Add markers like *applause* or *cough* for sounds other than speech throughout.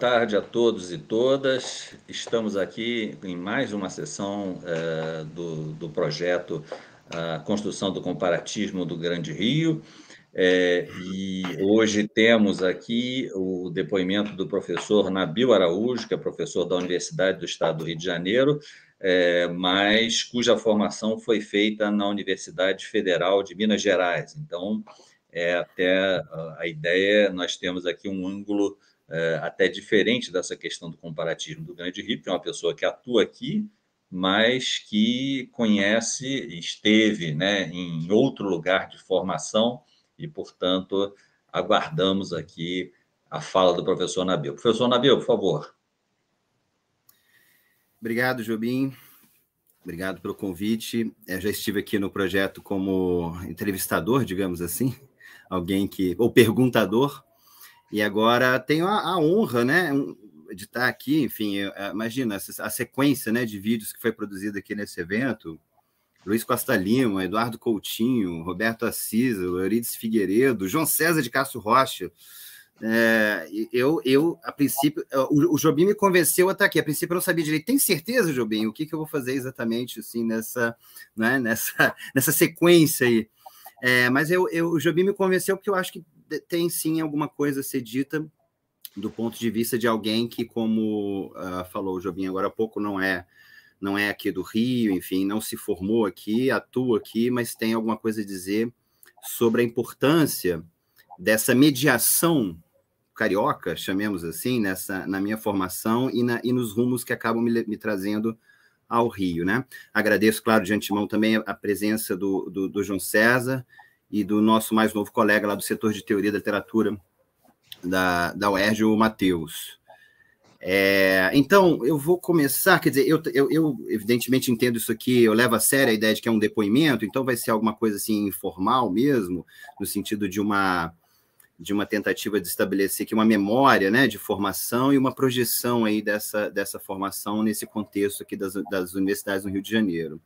tarde a todos e todas. Estamos aqui em mais uma sessão eh, do, do projeto a Construção do Comparatismo do Grande Rio. É, e hoje temos aqui o depoimento do professor Nabil Araújo, que é professor da Universidade do Estado do Rio de Janeiro, é, mas cuja formação foi feita na Universidade Federal de Minas Gerais. Então, é até a ideia, nós temos aqui um ângulo eh, até diferente dessa questão do comparatismo do grande rico, é uma pessoa que atua aqui, mas que conhece, esteve né, em outro lugar de formação e, portanto, aguardamos aqui a fala do professor Nabil. Professor Nabil, por favor. Obrigado, Jobim. Obrigado pelo convite. Eu eh, já estive aqui no projeto como entrevistador, digamos assim, alguém que. ou perguntador, e agora tenho a, a honra, né, de estar aqui, enfim, é, imagina a sequência, né, de vídeos que foi produzida aqui nesse evento. Luiz Costa Lima, Eduardo Coutinho, Roberto Assis, Eurides Figueiredo, João César de Castro Rocha. É, eu, eu, a princípio, é, o, o Jobim me convenceu a estar aqui. A princípio, eu não sabia direito. Tem certeza, Jobim, o que, que eu vou fazer exatamente assim nessa, né, nessa, *laughs* nessa sequência aí? É, mas eu, eu, o Jobim me convenceu porque eu acho que tem sim alguma coisa a ser dita do ponto de vista de alguém que, como uh, falou o Jobim agora há pouco, não é não é aqui do Rio, enfim, não se formou aqui, atua aqui, mas tem alguma coisa a dizer sobre a importância dessa mediação carioca, chamemos assim, nessa na minha formação e, na, e nos rumos que acabam me, me trazendo ao Rio, né? Agradeço, claro, de antemão também a presença do, do, do João César, e do nosso mais novo colega lá do setor de teoria da literatura da, da UERJ, o Matheus. É, então, eu vou começar, quer dizer, eu, eu, eu, evidentemente entendo isso aqui, eu levo a sério a ideia de que é um depoimento, então vai ser alguma coisa assim informal mesmo, no sentido de uma de uma tentativa de estabelecer aqui uma memória né, de formação e uma projeção aí dessa, dessa formação nesse contexto aqui das, das universidades no Rio de Janeiro.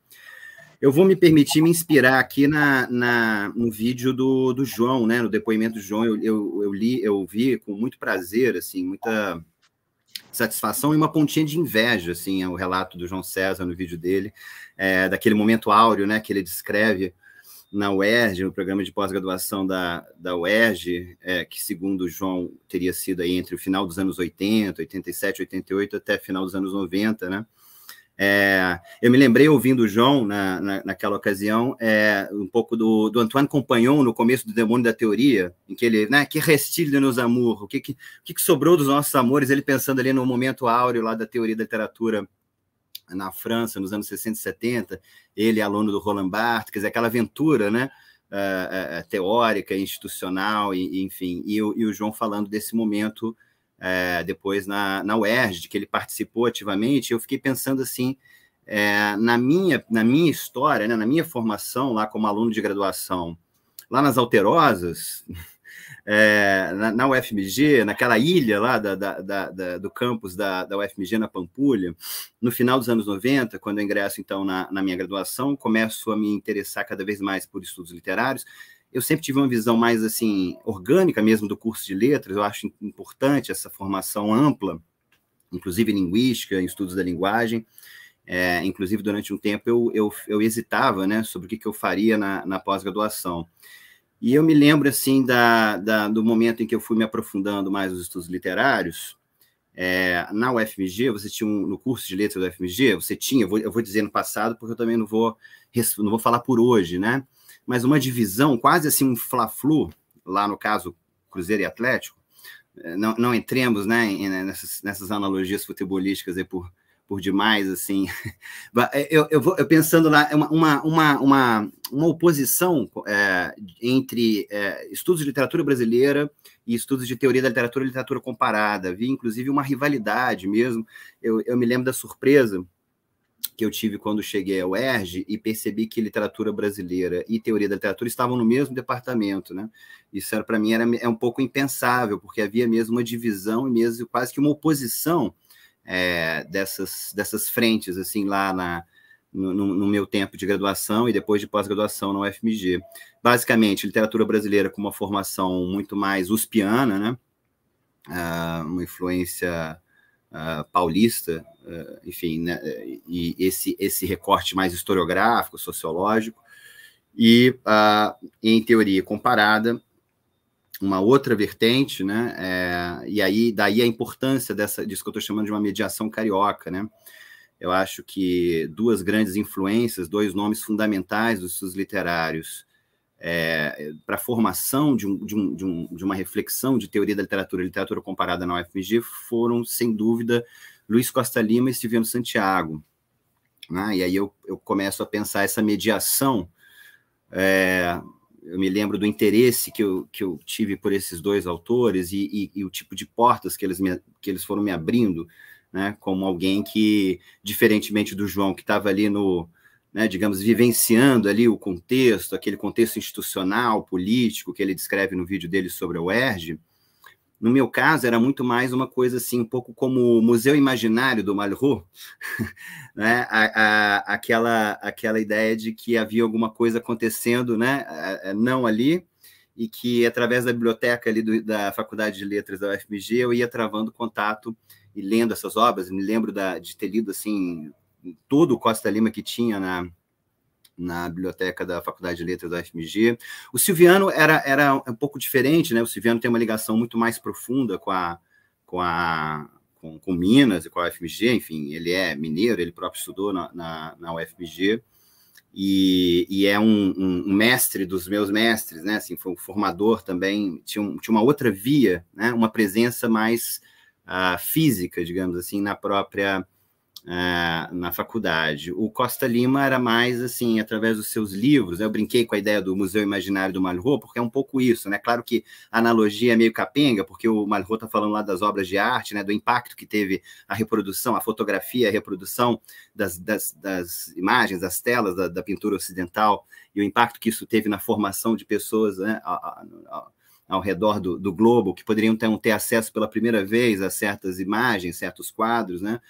Eu vou me permitir me inspirar aqui na, na, no vídeo do, do João, né? No depoimento do João, eu, eu, eu li, eu vi com muito prazer, assim, muita satisfação e uma pontinha de inveja, assim, é o relato do João César no vídeo dele, é, daquele momento áureo, né, que ele descreve na UERJ, no programa de pós-graduação da, da UERJ, é, que segundo o João teria sido aí entre o final dos anos 80, 87, 88 até final dos anos 90, né, é, eu me lembrei ouvindo o João na, na, naquela ocasião, é, um pouco do, do Antoine Compagnon no começo do Demônio da Teoria, em que ele, né, que restilho nos amor, o que, que, o que, que sobrou dos nossos amores, ele pensando ali no momento áureo lá da teoria da literatura na França, nos anos 60 e 70, ele aluno do Roland Barthes, quer dizer, aquela aventura, né, uh, uh, teórica, institucional, e, e enfim, e, e o João falando desse momento é, depois na, na UERJ, de que ele participou ativamente, eu fiquei pensando assim, é, na, minha, na minha história, né, na minha formação lá como aluno de graduação, lá nas Alterosas, *laughs* é, na, na, UFMG, naquela ilha lá da, da, da, da do campus da, UFMG na Pampulha, no final dos anos 90, quando eu ingresso então na, na minha graduação, começo a me interessar cada vez mais por estudos literários, eu sempre tive uma visão mais assim orgânica mesmo do curso de letras. Eu acho importante essa formação ampla, inclusive linguística, em estudos da linguagem. É, inclusive, durante um tempo eu, eu, eu hesitava né, sobre o que, que eu faria na, na pós-graduação. E eu me lembro assim da, da, do momento em que eu fui me aprofundando mais nos estudos literários. É, na UFMG, você tinha um, no curso de letras da UFMG, você tinha, eu vou, eu vou dizer no passado, porque eu também não vou, não vou falar por hoje, né? mas uma divisão, quase assim um fla-flu, lá no caso Cruzeiro e Atlético, eh, não, não entremos né, né, nessas, nessas analogias futebolísticas aí por, por demais, assim. *laughs* Eh, eu, eu, vou, eu pensando lá, é uma, uma, uma, uma oposição é, entre é, estudos de literatura brasileira e estudos de teoria da literatura e literatura comparada. Vi, inclusive, uma rivalidade mesmo. Eu, eu me lembro da surpresa que eu tive quando cheguei ao ERJ e percebi que literatura brasileira e teoria da literatura estavam no mesmo departamento, né? Isso era para mim era é um pouco impensável, porque havia mesmo uma divisão e mesmo quase que uma oposição é, dessas dessas frentes assim lá na no, no, meu tempo de graduação e depois de pós-graduação na UFMG. Basicamente, literatura brasileira com uma formação muito mais uspiana, né? Ah, uma influência ah, paulista, uh, enfim, né, e esse, esse recorte mais historiográfico, sociológico, e, uh, em teoria comparada, uma outra vertente, né, é, e aí daí a importância dessa, disso que eu estou chamando de uma mediação carioca, né, eu acho que duas grandes influências, dois nomes fundamentais dos seus literários, é, para a formação de, um, de, um, de, uma reflexão de teoria da literatura e literatura comparada na UFMG foram, sem dúvida, Luiz Costa Lima e Estiviano Santiago. Né? E aí eu, eu, começo a pensar essa mediação. É, eu me lembro do interesse que eu, que eu tive por esses dois autores e, e, e o tipo de portas que eles, me, que eles foram me abrindo, né? como alguém que, diferentemente do João, que estava ali no, né, digamos, vivenciando ali o contexto, aquele contexto institucional, político que ele descreve no vídeo dele sobre a UERJ, no meu caso era muito mais uma coisa assim, um pouco como o museu imaginário do Malraux, *laughs* né, a, a, aquela, aquela ideia de que havia alguma coisa acontecendo, né, é, é, não ali, e que através da biblioteca ali do, da Faculdade de Letras da UFMG eu ia travando contato e lendo essas obras, me lembro da, de ter lido assim todo o Costa Lima que tinha na, na biblioteca da Faculdade de Letras da FMG. O Silviano era, era um pouco diferente, né? O Silviano tem uma ligação muito mais profunda com a, com a com, com Minas e com a UFMG, enfim, ele é mineiro, ele próprio estudou na, na, na UFMG e, e é um, um, mestre dos meus mestres, né? Assim, foi um formador também, tinha, um, tinha uma outra via, né? Uma presença mais uh, física, digamos assim, na própria é, na faculdade. O Costa Lima era mais assim, através dos seus livros. Né? Eu brinquei com a ideia do Museu Imaginário do Malraux, porque é um pouco isso, né? Claro que a analogia é meio capenga, porque o Malraux está falando lá das obras de arte, né? Do impacto que teve a reprodução, a fotografia, a reprodução das, das, das imagens, das telas da, da, pintura ocidental e o impacto que isso teve na formação de pessoas, né? A, a, a, ao redor do, do globo, que poderiam ter, ter acesso pela primeira vez a certas imagens, certos quadros, né?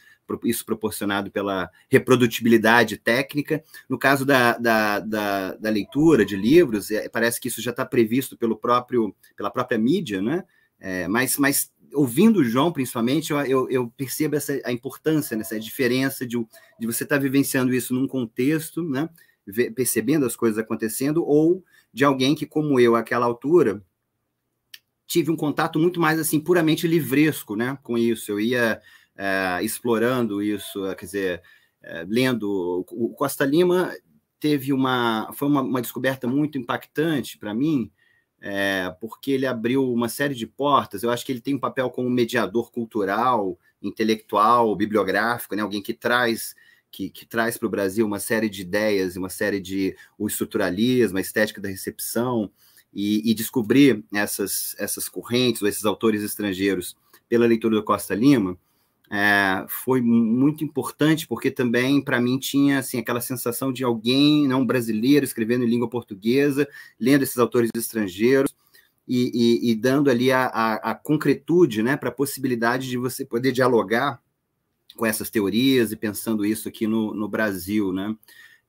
isso proporcionado pela reprodutibilidade técnica. No caso da, da, da, da leitura de livros, é, parece que isso já está previsto pelo próprio, pela própria mídia, né? É, mas, mas ouvindo o João, principalmente, eu, eu, eu percebo essa, a importância, né? essa diferença de, de você estar tá vivenciando isso num contexto, né? percebendo as coisas acontecendo, ou de alguém que, como eu, àquela altura, tive um contato muito mais assim puramente livresco, né, com isso. Eu ia é, explorando isso, eh, quer dizer, é, lendo. O Costa Lima teve uma, foi uma, uma descoberta muito impactante para mim, é, porque ele abriu uma série de portas. Eu acho que ele tem um papel como mediador cultural, intelectual, bibliográfico, né, alguém que traz que, que, traz para o Brasil uma série de ideias, uma série de o estruturalismo, a estética da recepção, e, e descobrir essas, essas correntes ou esses autores estrangeiros pela leitura do Costa Lima é, foi muito importante, porque também, para mim, tinha assim, aquela sensação de alguém, não né, brasileiro, escrevendo em língua portuguesa, lendo esses autores estrangeiros e, e, e dando ali a, a, a concretude né, para a possibilidade de você poder dialogar com essas teorias e pensando isso aqui no, no Brasil, né?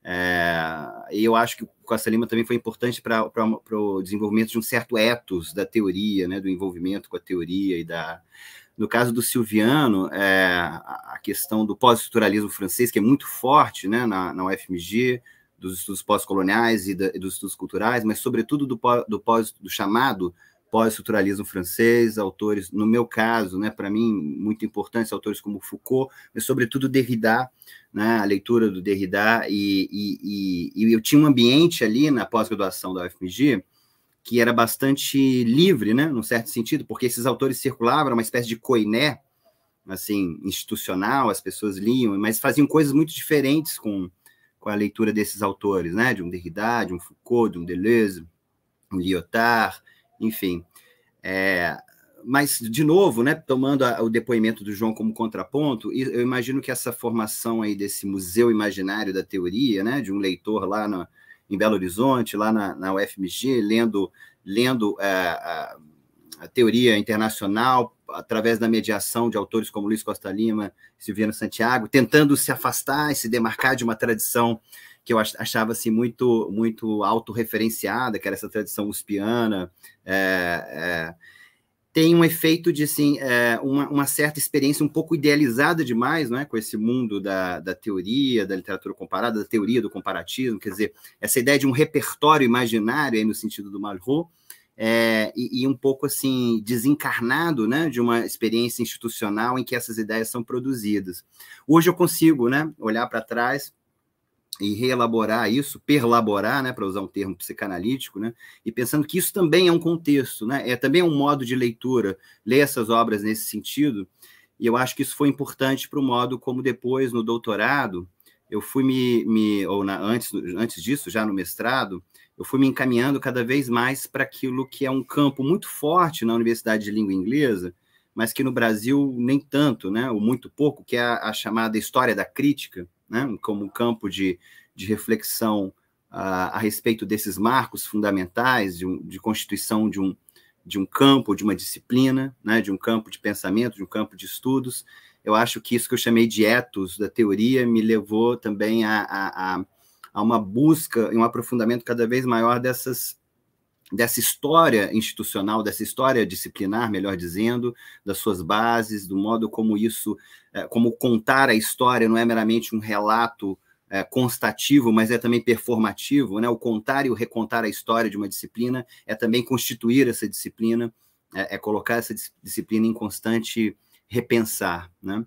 É, e eu acho que o Costa Lima também foi importante para o desenvolvimento de um certo ethos da teoria, né, do envolvimento com a teoria e da, no caso do Silviano, é, a questão do pós-estruturalismo francês, que é muito forte né, na, na UFMG, dos estudos pós-coloniais e, e, dos estudos culturais, mas, sobretudo, do, do, pós, do chamado pós-estruturalismo francês, autores, no meu caso, né, para mim, muito importantes, autores como Foucault, mas sobretudo Derrida, né, a leitura do Derrida, e, e, e, e eu tinha um ambiente ali na pós-graduação da UFMG que era bastante livre, né, num certo sentido, porque esses autores circulavam, era uma espécie de coiné, assim, institucional, as pessoas liam, mas faziam coisas muito diferentes com, com a leitura desses autores, né, de um Derrida, de um Foucault, de um Deleuze, um Lyotard, enfim. É, mas, de novo, né, tomando a, o depoimento do João como contraponto, eu imagino que essa formação aí desse museu imaginário da teoria, né, de um leitor lá no, em Belo Horizonte, lá na, na UFMG, lendo, lendo a, é, a, a teoria internacional através da mediação de autores como Luiz Costa Lima, Silviano Santiago, tentando se afastar e se demarcar de uma tradição que eu achava assim muito muito autorreferenciada, que era essa tradição uspiana, é, é, tem um efeito de assim, é, uma, uma, certa experiência um pouco idealizada demais é com esse mundo da, da teoria, da literatura comparada, da teoria do comparatismo, quer dizer, essa ideia de um repertório imaginário, aí, no sentido do Malraux, é, e, e, um pouco assim desencarnado né, de uma experiência institucional em que essas ideias são produzidas. Hoje eu consigo né, olhar para trás e reelaborar isso, perlaborar, né, para usar um termo psicanalítico, né, e pensando que isso também é um contexto, né, é também um modo de leitura, ler essas obras nesse sentido, e eu acho que isso foi importante para o modo como depois, no doutorado, eu fui me, me ou na, antes, antes disso, já no mestrado, eu fui me encaminhando cada vez mais para aquilo que é um campo muito forte na Universidade de Língua Inglesa, mas que no Brasil nem tanto, né, ou muito pouco, que é a, a chamada história da crítica, né, como um campo de, de reflexão uh, a respeito desses marcos fundamentais de, um, de constituição de um, de um campo, de uma disciplina, né, de um campo de pensamento, de um campo de estudos. Eu acho que isso que eu chamei de etos da teoria me levou também a, a, a uma busca e um aprofundamento cada vez maior dessas dessa história institucional, dessa história disciplinar, melhor dizendo, das suas bases, do modo como isso, eh, como contar a história não é meramente um relato eh, constativo, mas é também performativo, né? O contar e o recontar a história de uma disciplina é também constituir essa disciplina, é, é colocar essa disciplina em constante repensar, né?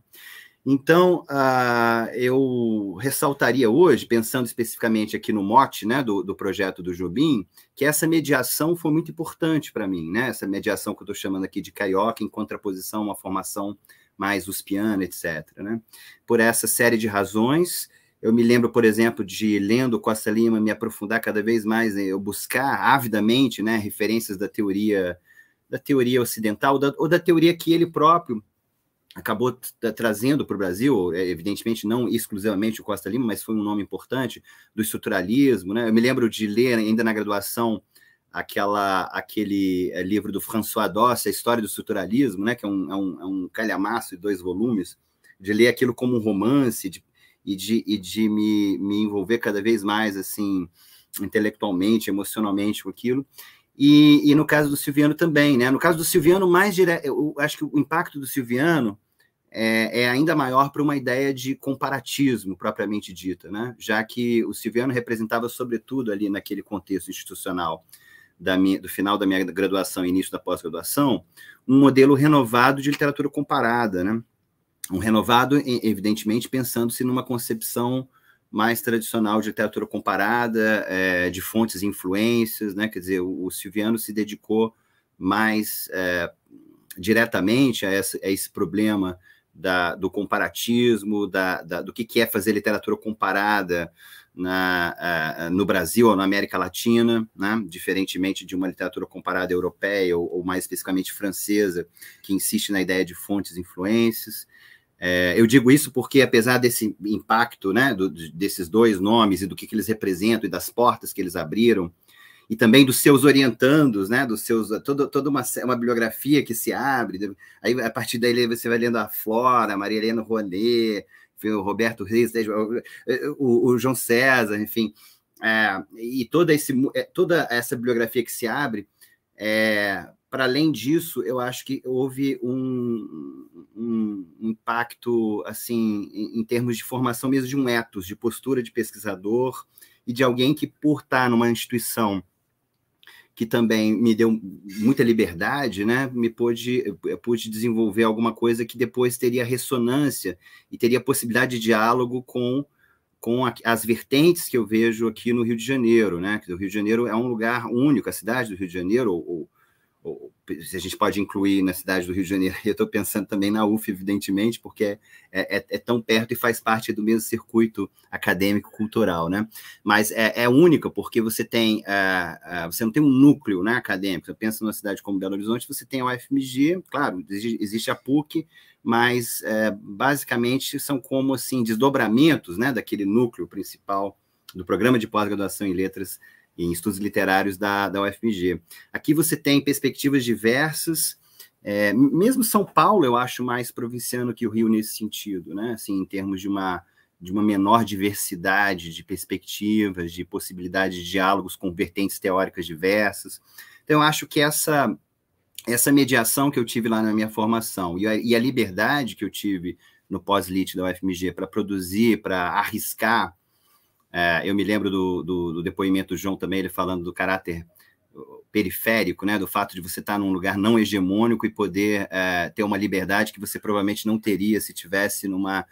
Então, uh, eu ressaltaria hoje, pensando especificamente aqui no mote né, do, do projeto do Jobim, que essa mediação foi muito importante para mim, né? essa mediação que eu estou chamando aqui de carioca, em contraposição a uma formação mais uspiana, etc. Né? Por essa série de razões, eu me lembro, por exemplo, de lendo Costa Lima, me aprofundar cada vez mais, né? eu buscar avidamente né, referências da teoria da teoria ocidental da, ou da teoria que ele próprio acabou trazendo para o Brasil, é, evidentemente não exclusivamente o Costa Lima, mas foi um nome importante do estruturalismo. Né? Eu me lembro de ler ainda na graduação aquela, aquele eh, livro do François Dossi, A História do Estruturalismo, né? que é um, é um, é um calhamaço de dois volumes, de ler aquilo como um romance de, e de, e de me, me envolver cada vez mais assim intelectualmente, emocionalmente com aquilo. E, e, no caso do Silviano também, né? No caso do Silviano, mais direto, eu acho que o impacto do Silviano é, é ainda maior para uma ideia de comparatismo propriamente dita, né? Já que o Silviano representava, sobretudo, ali naquele contexto institucional minha, do final da minha graduação e início da pós-graduação, um modelo renovado de literatura comparada, né? Um renovado, evidentemente, pensando-se numa concepção mais tradicional de literatura comparada, é, de fontes e influências, né? Quer dizer, o, o Silviano se dedicou mais é, diretamente a esse, a esse problema da, do comparatismo, da, da, do que, que é fazer literatura comparada na, a, eh, no Brasil ou na América Latina, né? diferentemente de uma literatura comparada europeia ou, ou, mais especificamente francesa, que insiste na ideia de fontes e influências. É, eu digo isso porque, apesar desse impacto, né, do, desses dois nomes e do que, que, eles representam e das portas que eles abriram, e também dos seus orientandos, né, dos seus todo, toda uma, uma bibliografia que se abre. Aí a partir daí você vai lendo a Flora, a Maria Helena Rolê, o Roberto Reis, né, o, o João César, enfim, é, e toda, esse, é, toda essa bibliografia que se abre é, para além disso, eu acho que houve um, um, impacto, assim, em, em termos de formação mesmo de um ethos, de postura de pesquisador e de alguém que, por estar numa instituição que também me deu muita liberdade, né? Me pôde, pude desenvolver alguma coisa que depois teria ressonância e teria possibilidade de diálogo com, com a, as vertentes que eu vejo aqui no Rio de Janeiro, né? Que o Rio de Janeiro é um lugar único, a cidade do Rio de Janeiro, ou, ou se a gente pode incluir na cidade do Rio de Janeiro, *laughs* eu estou pensando também na UF, evidentemente, porque é, é, é, é, tão perto e faz parte do mesmo circuito acadêmico-cultural, né? Mas é, é única porque você tem, uh, uh, você não tem um núcleo né, acadêmico, você pensa numa cidade como Belo Horizonte, você tem a UFMG, claro, existe a PUC, mas uh, basicamente são como, assim, desdobramentos, né, daquele núcleo principal do programa de pós-graduação em letras em estudos literários da, da UFMG. Aqui você tem perspectivas diversas, é, mesmo São Paulo eu acho mais provinciano que o Rio nesse sentido, né? Assim, em termos de uma, de uma menor diversidade de perspectivas, de possibilidade de diálogos com vertentes teóricas diversas. Então, eu acho que essa essa mediação que eu tive lá na minha formação e a, e a liberdade que eu tive no pós lite da UFMG para produzir, para arriscar, é, eu me lembro do, do, do, depoimento do João também, ele falando do caráter periférico, né, do fato de você estar num lugar não hegemônico e poder é, ter uma liberdade que você provavelmente não teria se tivesse numa,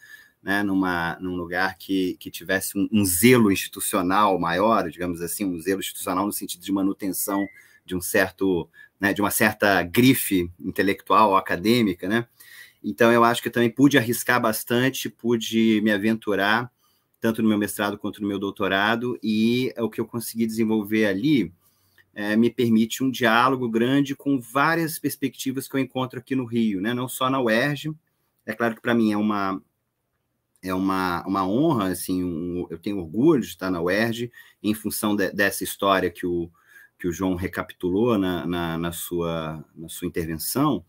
né, numa num lugar que, que tivesse um, um zelo institucional maior, digamos assim, um zelo institucional no sentido de manutenção de um certo, né, de uma certa grife intelectual ou acadêmica, né? Então eu acho que eu também pude arriscar bastante, pude me aventurar tanto no meu mestrado quanto no meu doutorado, e é o que eu consegui desenvolver ali é, me permite um diálogo grande com várias perspectivas que eu encontro aqui no Rio, né? não só na UERJ. É claro que para mim é uma é uma, uma honra, assim, um, eu tenho orgulho de estar na UERJ em função de, dessa história que o, que o João recapitulou na, na, na, sua, na sua intervenção,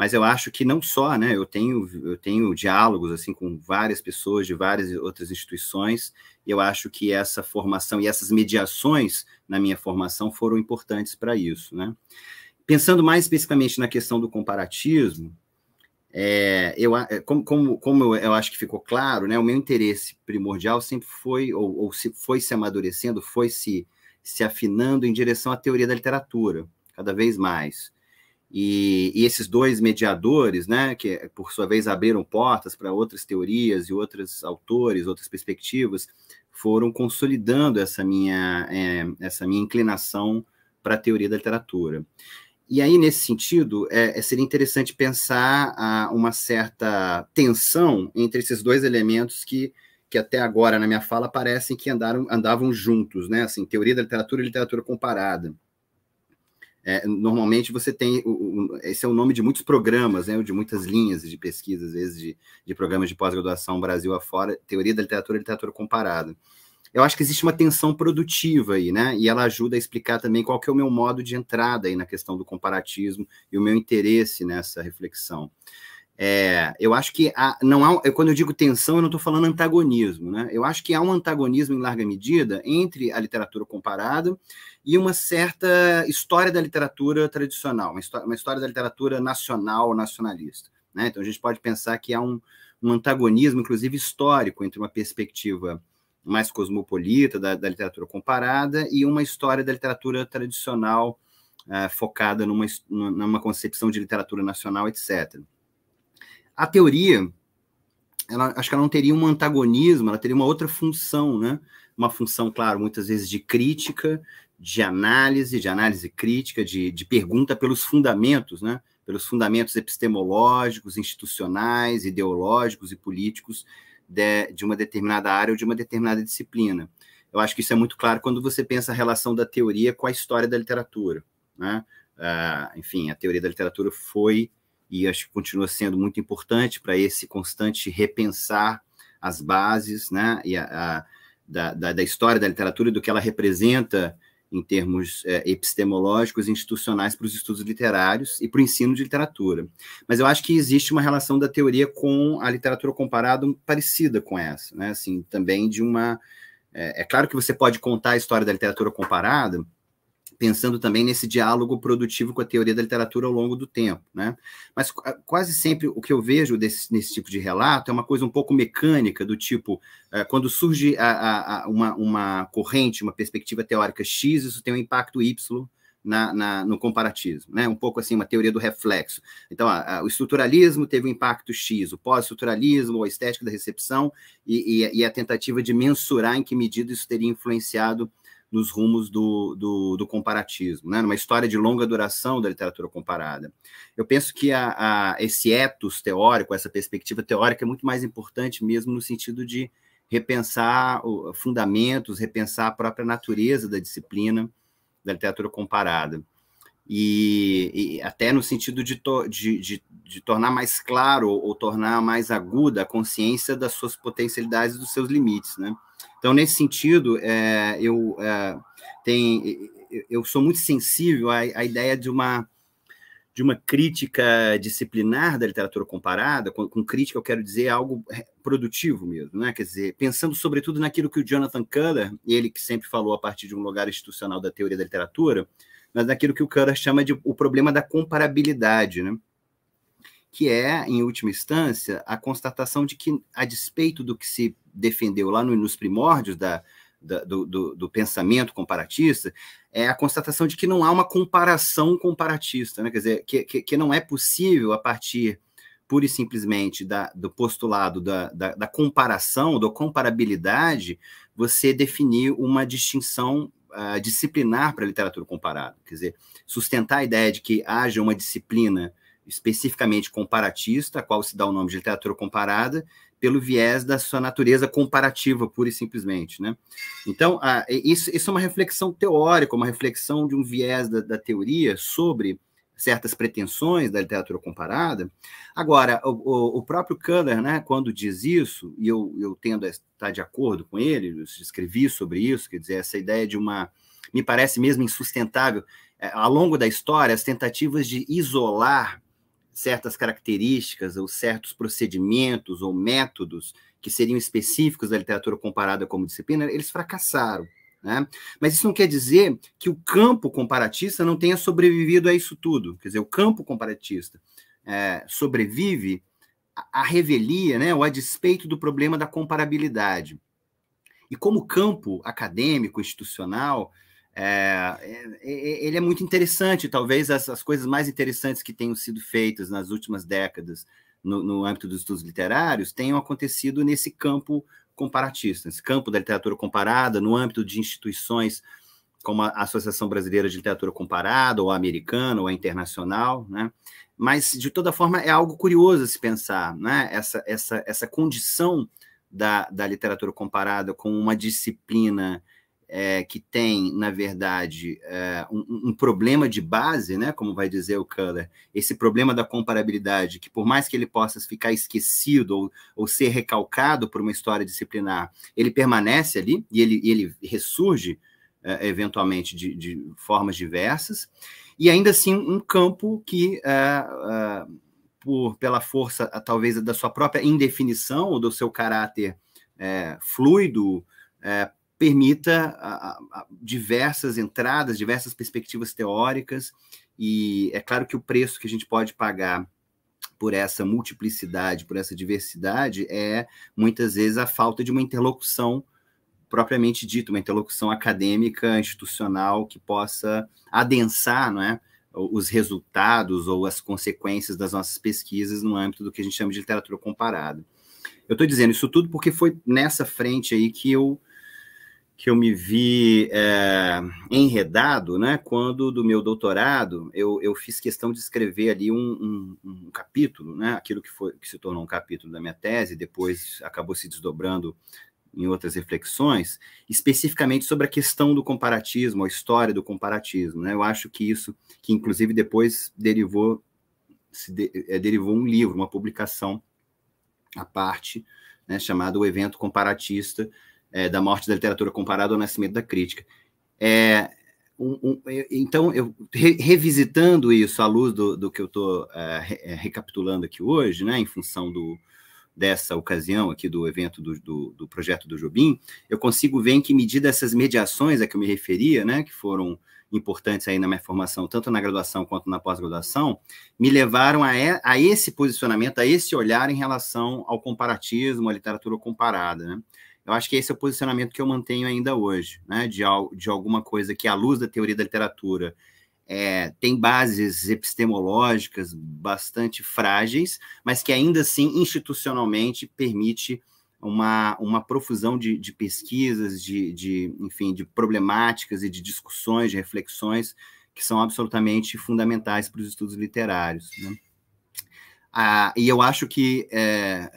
mas eu acho que não só, né? Eu tenho, eu tenho diálogos assim com várias pessoas de várias outras instituições, e eu acho que essa formação e essas mediações na minha formação foram importantes para isso, né? Pensando mais especificamente na questão do comparatismo, é, eu, é, como, como, como eu acho que ficou claro, né, o meu interesse primordial sempre foi, ou, ou se, foi se amadurecendo, foi se, se afinando em direção à teoria da literatura, cada vez mais. E, e, esses dois mediadores, né, que por sua vez abriram portas para outras teorias e outros autores, outras perspectivas, foram consolidando essa minha, é, essa minha inclinação para a teoria da literatura. E aí, nesse sentido, é, é seria interessante pensar a, ah, uma certa tensão entre esses dois elementos que, que até agora, na minha fala, parecem que andaram, andavam juntos, né? Assim, teoria da literatura e literatura comparada. É, normalmente você tem, o, o, esse é o nome de muitos programas, né, de muitas linhas de pesquisa, às vezes, de, de programas de pós-graduação Brasil afora, teoria da literatura e literatura comparada. Eu acho que existe uma tensão produtiva aí, né? E ela ajuda a explicar também qual que é o meu modo de entrada aí na questão do comparatismo e o meu interesse nessa reflexão. É, eu acho que há, não há, quando eu digo tensão, eu não estou falando antagonismo, né? Eu acho que há um antagonismo em larga medida entre a literatura comparada e uma certa história da literatura tradicional, uma história, uma história da literatura nacional, nacionalista. Né? Então a gente pode pensar que há um, um antagonismo, inclusive histórico, entre uma perspectiva mais cosmopolita da, da literatura comparada e uma história da literatura tradicional uh, focada numa, numa concepção de literatura nacional, etc. A teoria, ela, acho que ela não teria um antagonismo, ela teria uma outra função, né? Uma função, claro, muitas vezes de crítica, de análise, de análise crítica, de, de pergunta pelos fundamentos, né? pelos fundamentos epistemológicos, institucionais, ideológicos e políticos de, de uma determinada área ou de uma determinada disciplina. Eu acho que isso é muito claro quando você pensa a relação da teoria com a história da literatura. Né? Ah, enfim, a teoria da literatura foi e acho que continua sendo muito importante para esse constante repensar as bases né? e a, a da, da, da, história da literatura e do que ela representa em termos é, epistemológicos e institucionais para os estudos literários e para o ensino de literatura. Mas eu acho que existe uma relação da teoria com a literatura comparada parecida com essa, né? Assim, também de uma... É, é claro que você pode contar a história da literatura comparada pensando também nesse diálogo produtivo com a teoria da literatura ao longo do tempo, né? Mas ah, quase sempre o que eu vejo desse, nesse tipo de relato é uma coisa um pouco mecânica, do tipo, é, quando surge a, a, uma, uma corrente, uma perspectiva teórica X, isso tem um impacto Y na, na, no comparatismo, né? um pouco assim, uma teoria do reflexo. Então, a, ah, a, ah, o estruturalismo teve um impacto X, o pós-estruturalismo, a estética da recepção e, e, e, a tentativa de mensurar em que medida isso teria influenciado nos rumos do, do, do comparatismo, né? numa história de longa duração da literatura comparada. Eu penso que a, a, esse etos teórico, essa perspectiva teórica, é muito mais importante mesmo no sentido de repensar o, fundamentos, repensar a própria natureza da disciplina da literatura comparada. E, e até no sentido de, to, de, de, de, tornar mais claro ou tornar mais aguda a consciência das suas potencialidades e dos seus limites, né? Então, nesse sentido, é, eu, é, tem, eu sou muito sensível à, à, ideia de uma, de uma crítica disciplinar da literatura comparada. Com, com, crítica, eu quero dizer algo é, produtivo mesmo, né? quer dizer, pensando sobretudo naquilo que o Jonathan Culler, ele que sempre falou a partir de um lugar institucional da teoria da literatura, mas naquilo que o Culler chama de o problema da comparabilidade. Né? que é, em última instância, a constatação de que, a despeito do que se defendeu lá no, nos primórdios da, da, do, do, do, pensamento comparatista, é a constatação de que não há uma comparação comparatista, né? quer dizer, que, que, que não é possível, a partir pura e simplesmente da, do postulado da, da, da, comparação, da comparabilidade, você definir uma distinção uh, disciplinar para a literatura comparada. Quer dizer, sustentar a ideia de que haja uma disciplina especificamente comparatista, a qual se dá o nome de literatura comparada, pelo viés da sua natureza comparativa, pura e simplesmente. Né? Então, a, isso, isso, é uma reflexão teórica, uma reflexão de um viés da, da teoria sobre certas pretensões da literatura comparada. Agora, o, o, próprio Keller, né, quando diz isso, e eu, eu tendo a estar de acordo com ele, eu escrevi sobre isso, quer dizer, essa ideia de uma. me parece mesmo insustentável. É, ao longo da história, as tentativas de isolar certas características ou certos procedimentos ou métodos que seriam específicos da literatura comparada como disciplina, eles fracassaram. Né? Mas isso não quer dizer que o campo comparatista não tenha sobrevivido a isso tudo. Quer dizer, o campo comparatista é, sobrevive à revelia, né, ou a despeito do problema da comparabilidade. E como campo acadêmico, institucional, é, é, é, é, ele é muito interessante, talvez as, coisas mais interessantes que tenham sido feitas nas últimas décadas no, no âmbito dos estudos literários tenham acontecido nesse campo comparatista, nesse campo da literatura comparada, no âmbito de instituições como a Associação Brasileira de Literatura Comparada, ou a americana, ou a internacional, né? Mas, de toda forma, é algo curioso se pensar, né? Essa, essa, essa condição da, da literatura comparada com uma disciplina é, que tem, na verdade, é, um, um, problema de base, né, como vai dizer o Keller, esse problema da comparabilidade, que por mais que ele possa ficar esquecido ou, ou ser recalcado por uma história disciplinar, ele permanece ali e ele, ele ressurge é, eventualmente de, de, formas diversas, e ainda assim um campo que. É, é, por, pela força, talvez, da sua própria indefinição ou do seu caráter é, fluido, é, permita a, a, diversas entradas, diversas perspectivas teóricas, e é claro que o preço que a gente pode pagar por essa multiplicidade, por essa diversidade, é muitas vezes a falta de uma interlocução propriamente dita, uma interlocução acadêmica, institucional, que possa adensar não é, os resultados ou as consequências das nossas pesquisas no âmbito do que a gente chama de literatura comparada. Eu estou dizendo isso tudo porque foi nessa frente aí que eu que eu me vi é, enredado, né? Quando do meu doutorado eu, eu fiz questão de escrever ali um, um, um, capítulo, né? Aquilo que foi que se tornou um capítulo da minha tese, depois acabou se desdobrando em outras reflexões, especificamente sobre a questão do comparatismo, a história do comparatismo, né? Eu acho que isso, que inclusive depois derivou se de, é, derivou um livro, uma publicação à parte, né? Chamado O Evento Comparatista é, da morte da literatura comparada ao nascimento da crítica. É, um, um, então, eu, re, revisitando isso à luz do, do que eu é, estou é, recapitulando aqui hoje, né, em função do, dessa ocasião aqui do evento do, do, do, projeto do Jobim, eu consigo ver em que medida essas mediações a que eu me referia, né, que foram importantes aí na minha formação, tanto na graduação quanto na pós-graduação, me levaram a, a esse posicionamento, a esse olhar em relação ao comparatismo, à literatura comparada. Né? Eu acho que esse é o posicionamento que eu mantenho ainda hoje, né? De, de alguma coisa que, à luz da teoria da literatura, é, tem bases epistemológicas bastante frágeis, mas que ainda assim institucionalmente permite uma, uma profusão de, de pesquisas, de, de, enfim, de problemáticas e de discussões, de reflexões que são absolutamente fundamentais para os estudos literários. Né? Ah, e eu acho que é,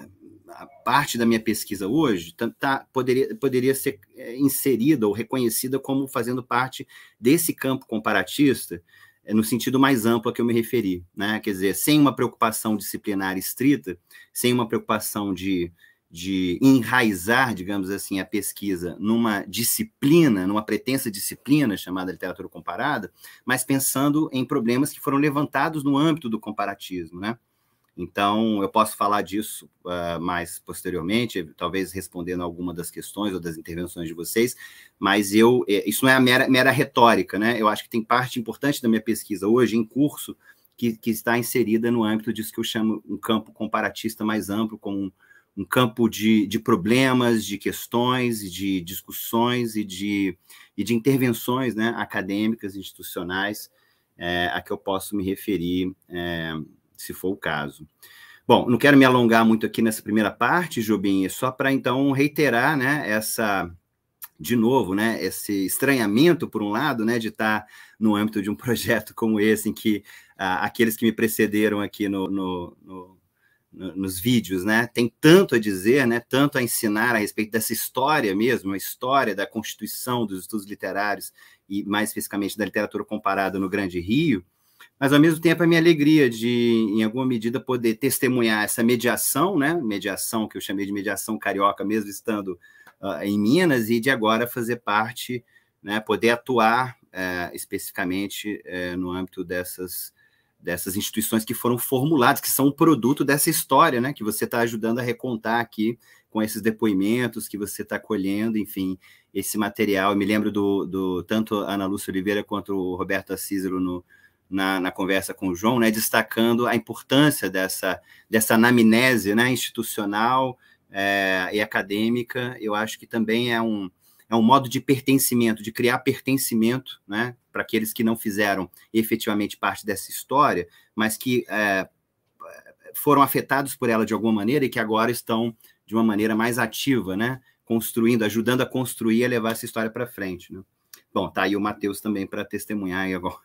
a parte da minha pesquisa hoje tá, tá poderia, poderia ser é, inserida ou reconhecida como fazendo parte desse campo comparatista, é, no sentido mais amplo a que eu me referi. Né? Quer dizer, sem uma preocupação disciplinar estrita, sem uma preocupação de, de enraizar, digamos assim, a pesquisa numa disciplina, numa pretensa disciplina chamada literatura comparada, mas pensando em problemas que foram levantados no âmbito do comparatismo. Né? Então, eu posso falar disso uh, mais posteriormente, talvez respondendo alguma das questões ou das intervenções de vocês, mas eu eh, isso não é a mera, mera retórica, né? Eu acho que tem parte importante da minha pesquisa hoje em curso que, que está inserida no âmbito disso que eu chamo um campo comparatista mais amplo, com um, um campo de, de problemas, de questões, de discussões e de, e de intervenções né, acadêmicas, institucionais, é, a que eu posso me referir. É, se for o caso. Bom, não quero me alongar muito aqui nessa primeira parte, Jobim, é só para então reiterar, né, essa de novo, né, esse estranhamento por um lado, né, de estar tá no âmbito de um *laughs* projeto como esse em que ah, aqueles que me precederam aqui no, no, no nos vídeos, né? Tem tanto a dizer, né? Tanto a ensinar a respeito dessa história mesmo, a história da constituição dos estudos literários e mais especificamente da literatura comparada no Grande Rio, mas ao mesmo tempo é a minha alegria de, em alguma medida, poder testemunhar essa mediação, né? Mediação que eu chamei de mediação carioca, mesmo estando uh, em Minas, e de agora fazer parte, né? Poder atuar uh, especificamente uh, no âmbito dessas dessas instituições que foram formuladas, que são o produto dessa história, né? Que você está ajudando a recontar aqui com esses depoimentos que você está colhendo, enfim, esse material. Eu me lembro do, do tanto Ana Lúcia Oliveira quanto o Roberto Assísilo no na, na, conversa com o João, né, destacando a importância dessa, dessa anamnese né, institucional é, e acadêmica. Eu acho que também é um, é um modo de pertencimento, de criar pertencimento né, para aqueles que não fizeram efetivamente parte dessa história, mas que é, foram afetados por ela de alguma maneira e que agora estão de uma maneira mais ativa, né, construindo, ajudando a construir e levar essa história para frente. Né? Bom, tá aí o Matheus também para testemunhar agora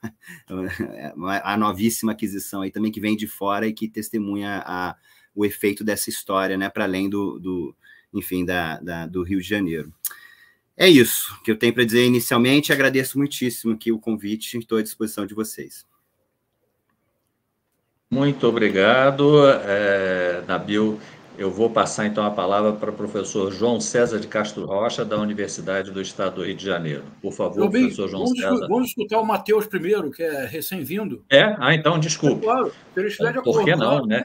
*laughs* a novíssima aquisição aí também que vem de fora e que testemunha a, o efeito dessa história, né, para além do, do enfim, da, da, do Rio de Janeiro. É isso que eu tenho para dizer inicialmente. Agradeço muitíssimo aqui o convite, estou à disposição de vocês. Muito obrigado, é, Nabil. Eu vou passar então a palavra para o professor João César de Castro Rocha, da Universidade do Estado do Rio de Janeiro. Por favor, professor João vamos, César. Vamos escutar o Matheus primeiro, que é recém-vindo. É? Ah, então desculpe. É, claro, felicidade é Por que não, né? né?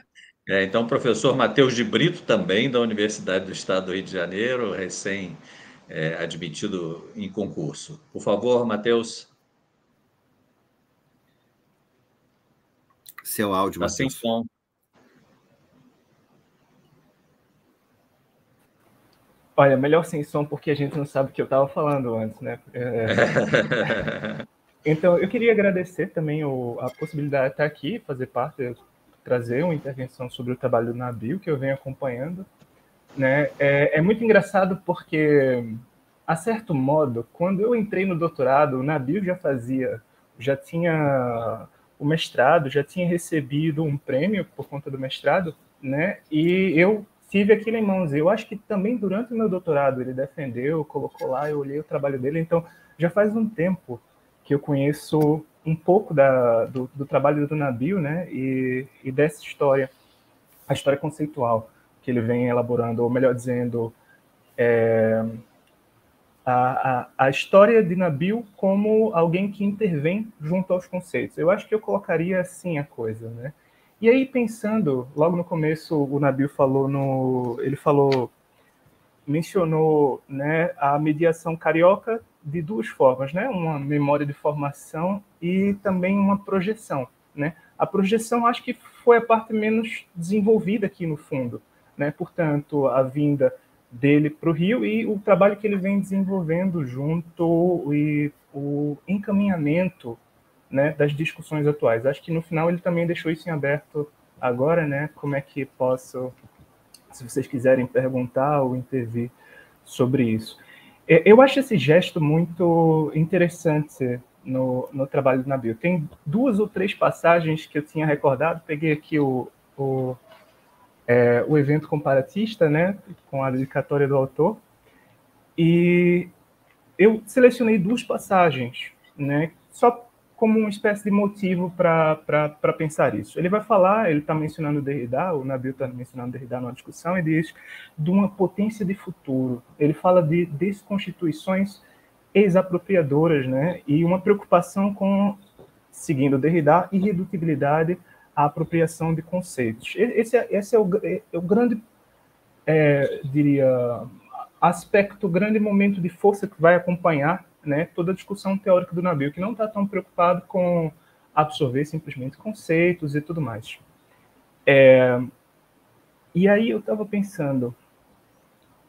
É, então, professor Matheus de Brito, também da Universidade do Estado do Rio de Janeiro, recém é, admitido em concurso. Por favor, Matheus. Seu áudio, Está Sem som. Olha, melhor sem som, porque a gente não sabe o que eu estava falando antes, né? É... *laughs* então, eu queria agradecer também o, a possibilidade de estar aqui, fazer parte, trazer uma intervenção sobre o trabalho do Nabil, que eu venho acompanhando. Né? É, é muito engraçado porque, a certo modo, quando eu entrei no doutorado, o Nabil já fazia, já tinha o mestrado, já tinha recebido um prêmio por conta do mestrado, né? E eu tive aquilo em mãos. Eu acho que também durante o meu doutorado ele defendeu, colocou lá, eu olhei o trabalho dele. Então, já faz um tempo que eu conheço um pouco da, do, do, trabalho do Nabil, né? E, e, dessa história, a história conceitual que ele vem elaborando, ou melhor dizendo, é, a, a, a história de Nabil como alguém que intervém junto aos conceitos. Eu acho que eu colocaria assim a coisa, né? E aí pensando, logo no começo o Nabil falou no, ele falou, mencionou, né, a mediação carioca de duas formas, né, uma memória de formação e também uma projeção, né. A projeção acho que foi a parte menos desenvolvida aqui no fundo, né. Portanto, a vinda dele para o Rio e o trabalho que ele vem desenvolvendo junto e o encaminhamento né, das discussões atuais. Acho que no final ele também deixou isso em aberto agora, né? Como é que posso, se vocês quiserem perguntar ou intervir sobre isso. Eu acho esse gesto muito interessante no, no trabalho do Nabil. Tem duas ou três passagens que eu tinha recordado, peguei aqui o, o, é, o evento comparatista, né, com a dedicatória do autor, e eu selecionei duas passagens, né, só como uma espécie de motivo para pensar isso. Ele vai falar, ele está mencionando Derrida, o Nabil está mencionando Derrida numa discussão, e diz de uma potência de futuro. Ele fala de desconstituições exapropriadoras, né? E uma preocupação com, seguindo Derrida, irredutibilidade à apropriação de conceitos. Esse, é, esse é, o, é, é o grande, é, diria, aspecto, grande momento de força que vai acompanhar né, toda a discussão teórica do Nabil, que não está tão preocupado com absorver simplesmente conceitos e tudo mais. É, e aí eu estava pensando,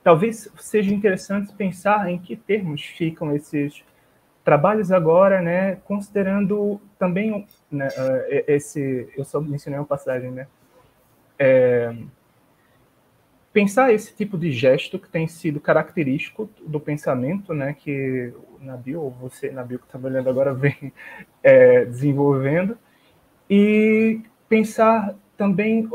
talvez seja interessante pensar em que termos ficam esses trabalhos agora, né, considerando também né, é, é, esse, eu só mencionei uma passagem, né, é, pensar esse tipo de gesto que tem sido característico do pensamento, né, que Nabil, ou você, Nabil, que está olhando agora, *laughs* vem é, desenvolvendo, e pensar também,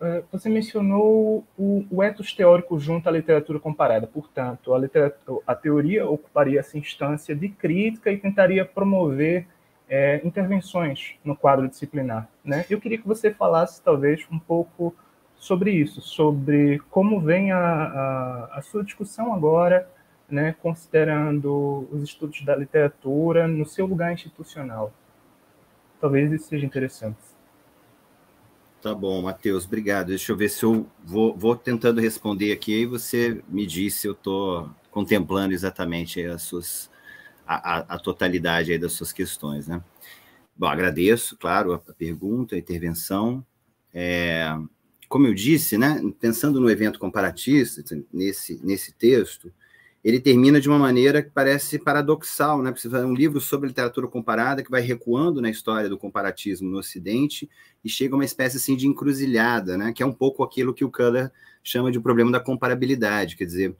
é, você mencionou o, o etos teórico junto à literatura comparada, portanto, a, literatura, a teoria ocuparia essa instância de crítica e tentaria promover é, intervenções no quadro disciplinar. Né? Eu queria que você falasse, talvez, um pouco sobre isso, sobre como vem a, a, a sua discussão agora, né, considerando os estudos da literatura no seu lugar institucional. Talvez isso seja interessante. Tá bom, Matheus, obrigado. Deixa eu ver se eu vou, vou tentando responder aqui, aí você me diz se eu estou contemplando exatamente as suas, a, a, a, totalidade aí das suas questões, né? Bom, agradeço, claro, a pergunta, a intervenção. É, como eu disse, né, pensando no evento comparatista, nesse, nesse texto, ele termina de uma maneira que parece paradoxal, né? É um livro sobre literatura comparada que vai recuando na história do comparatismo no Ocidente e chega a uma espécie assim de encruzilhada, né? Que é um pouco aquilo que o Keller chama de problema da comparabilidade, quer dizer,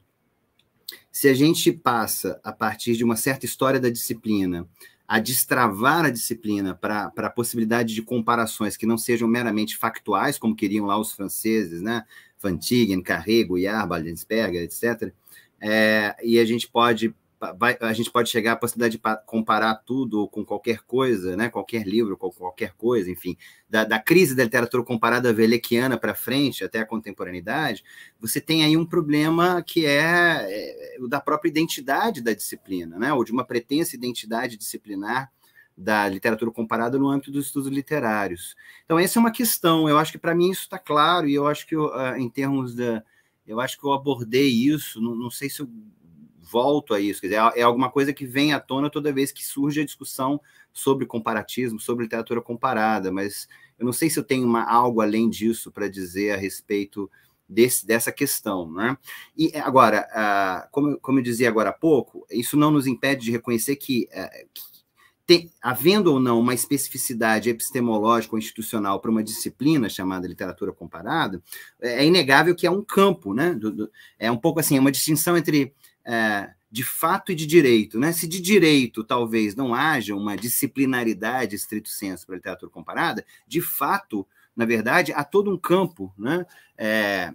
se a gente passa a partir de uma certa história da disciplina a destravar a disciplina para a possibilidade de comparações que não sejam meramente factuais, como queriam lá os franceses, né? Fantigen, Carrego, Goiar, Baldensperger, etc. É, e a gente pode vai, a gente pode chegar à possibilidade de comparar tudo com qualquer coisa, né? qualquer livro, qualquer coisa, enfim, da, da crise da literatura comparada velequiana para frente, até a contemporaneidade, você tem aí um problema que é, é o da própria identidade da disciplina, né? ou de uma pretensa identidade disciplinar da literatura comparada no âmbito dos estudos literários. Então, essa é uma questão. Eu acho que para mim isso está claro, e eu acho que eu, ah, em termos da. Eu acho que eu abordei isso, não, não sei se eu volto a isso, quer dizer, é, é alguma coisa que vem à tona toda vez que surge a discussão sobre comparatismo, sobre literatura comparada, mas eu não sei se eu tenho uma, algo além disso para dizer a respeito desse, dessa questão, né? E eh, agora, como, como eu dizia agora há pouco, isso não nos impede de reconhecer que, eh, que tem, havendo ou não uma especificidade epistemológica ou institucional para uma disciplina chamada literatura comparada, é, é inegável que é um campo, né? Do, do, é um pouco assim, é uma distinção entre é, de fato e de direito. Né? Se de direito talvez não haja uma disciplinaridade estrito senso para a literatura comparada, de fato, na verdade, há todo um campo né? É,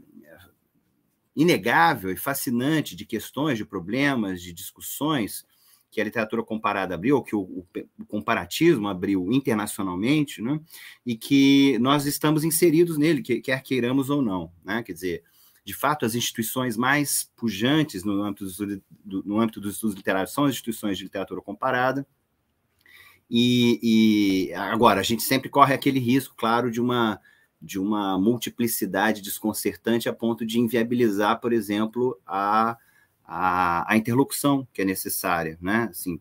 inegável e fascinante de questões, de problemas, de discussões que a literatura comparada abriu, que o, o, comparatismo abriu internacionalmente, né? e que nós estamos inseridos nele, quer queiramos ou não. Né? Quer dizer, de fato, as instituições mais pujantes no âmbito dos, do, no âmbito dos estudos literários são as instituições de literatura comparada. E, e agora, a gente sempre corre aquele risco, claro, de uma de uma multiplicidade desconcertante a ponto de inviabilizar, por exemplo, a, a, a interlocução que é necessária, né? Assim,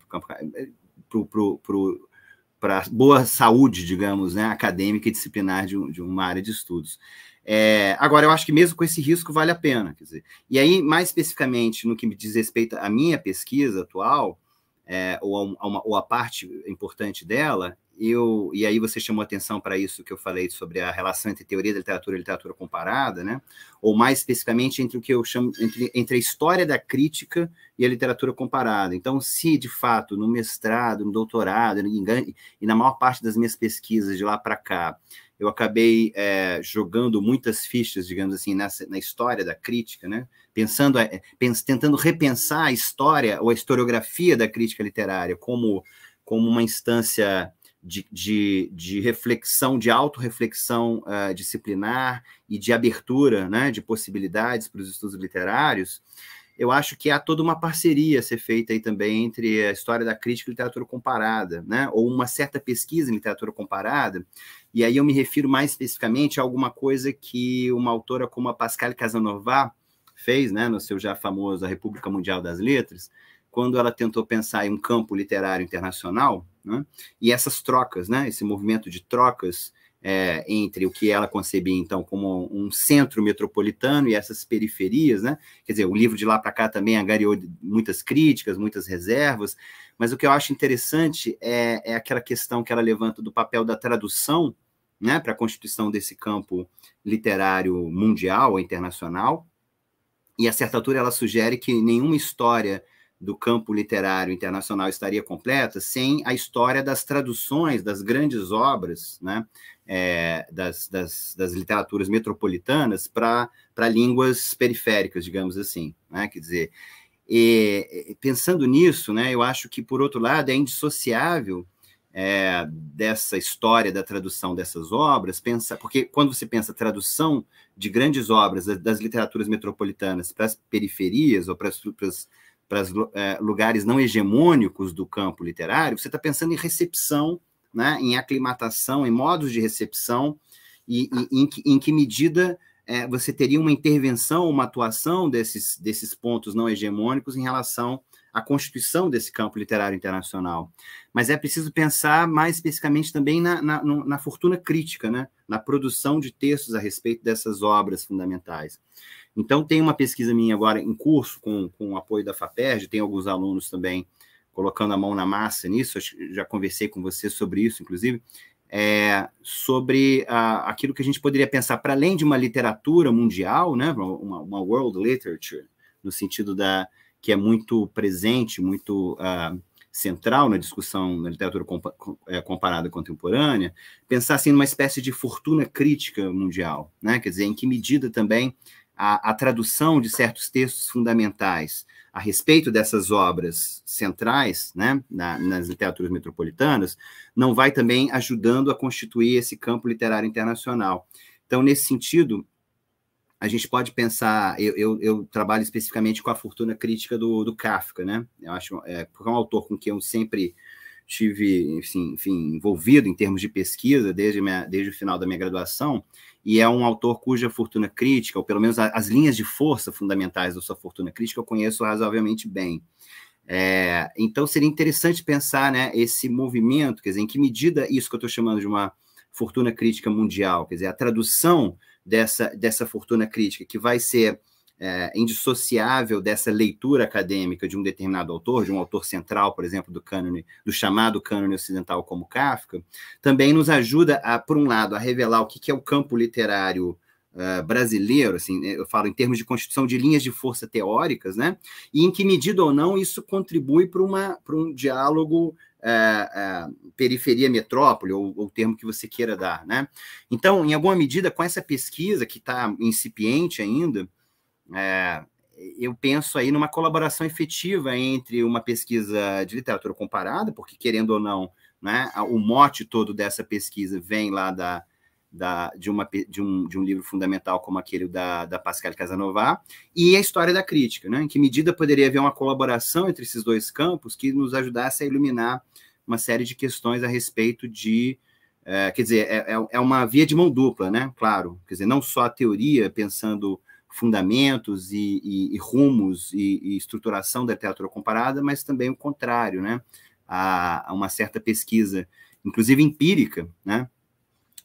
para boa saúde, digamos, né, acadêmica e disciplinar de, um, de uma área de estudos. É, agora, eu acho que mesmo com esse risco vale a pena. Dizer, e aí, mais especificamente no que me diz respeito à minha pesquisa atual, é, ou, a uma, ou a parte importante dela, eu, e aí você chamou atenção para isso que eu falei sobre a relação entre teoria da literatura e literatura comparada, né? ou mais especificamente entre o que eu chamo, entre, entre a história da crítica e a literatura comparada. Então, se de fato no mestrado, no doutorado, e na maior parte das minhas pesquisas de lá para cá, eu acabei é, jogando muitas fichas, digamos assim, nessa, na história da crítica, né? Pensando, eh, pens, tentando repensar a história ou a historiografia da crítica literária como, como uma instância de, de, de reflexão, de autorreflexão uh, disciplinar e de abertura né, de possibilidades para os estudos literários, eu acho que há toda uma parceria a ser feita aí também entre a história da crítica e literatura comparada, né? ou uma certa pesquisa em literatura comparada, e aí eu me refiro mais especificamente a alguma coisa que uma autora como a Pascal Casanova fez, né, no seu já famoso A República Mundial das Letras, quando ela tentou pensar em um campo literário internacional, né, e essas trocas, né, esse movimento de trocas é, entre o que ela concebia então como um centro metropolitano e essas periferias, né? Quer dizer, o livro de lá para cá também agariou muitas críticas, muitas reservas, mas o que eu acho interessante é, é aquela questão que ela levanta do papel da tradução né, para a constituição desse campo literário mundial, internacional. E a certa altura ela sugere que nenhuma história do campo literário internacional estaria completa sem a história das traduções das grandes obras né, é, das, das, das, literaturas metropolitanas para línguas periféricas, digamos assim. Né? Quer dizer, e, pensando nisso, né, eu acho que, por outro lado, é indissociável é, dessa história da tradução dessas obras, pensa, porque quando você pensa tradução de grandes obras das literaturas metropolitanas para as periferias ou para os é, lugares não hegemônicos do campo literário, você está pensando em recepção, né, em aclimatação, em modos de recepção e, e em, que, em, que, medida é, você teria uma intervenção, uma atuação desses, desses pontos não hegemônicos em relação a constituição desse campo literário internacional. Mas é preciso pensar mais especificamente também na, na, na fortuna crítica, né? na produção de textos a respeito dessas obras fundamentais. Então, tem uma pesquisa minha agora em curso, com, com o apoio da FAPERJ, tem alguns alunos também colocando a mão na massa nisso, já conversei com você sobre isso, inclusive, é, sobre a, ah, aquilo que a gente poderia pensar para além de uma literatura mundial, né, uma, uma world literature, no sentido da, que é muito presente, muito uh, central na discussão na literatura compa eh, comparada contemporânea, pensar assim numa espécie de fortuna crítica mundial, né? Quer dizer, em que medida também a, a tradução de certos textos fundamentais a respeito dessas obras centrais, né, na, nas literaturas metropolitanas, não vai também ajudando a constituir esse campo literário internacional. Então, nesse sentido, a gente pode pensar, eu, eu, eu, trabalho especificamente com a fortuna crítica do, do Kafka, né? Eu acho é, porque é um autor com quem eu sempre tive, enfim, enfim, envolvido em termos de pesquisa desde, minha, desde o final da minha graduação, e é um autor cuja fortuna crítica, ou pelo menos a, as linhas de força fundamentais da sua fortuna crítica, eu conheço razoavelmente bem. É, então seria interessante pensar né, esse movimento, quer dizer, em que medida isso que eu estou chamando de uma fortuna crítica mundial, quer dizer, a tradução dessa, dessa fortuna crítica, que vai ser é, indissociável dessa leitura acadêmica de um determinado autor, de um autor central, por exemplo, do cânone, do chamado cânone ocidental como Kafka, também nos ajuda, a, por um lado, a revelar o que, que é o campo literário uh, brasileiro, assim, né, eu falo em termos de constituição de linhas de força teóricas, né? E em que medida ou não isso contribui para um diálogo eh, eh, periferia metrópole, ou, ou, o termo que você queira dar, né? Então, em alguma medida, com essa pesquisa que está incipiente ainda, eu penso aí numa colaboração efetiva entre uma pesquisa de literatura comparada, porque querendo ou não, né, o mote todo dessa pesquisa vem lá da, da, de, uma, de, um, de um livro fundamental como aquele da, da Pascal Casanova, e a história da crítica, né? em que medida poderia haver uma colaboração entre esses dois campos que nos ajudasse a iluminar uma série de questões a respeito de. É, quer dizer, é, é, é uma via de mão dupla, né? Claro. Quer dizer, não só a teoria pensando fundamentos e, e, e rumos e, e, estruturação da literatura comparada, mas também o contrário, né? A, a uma certa pesquisa, inclusive empírica, né?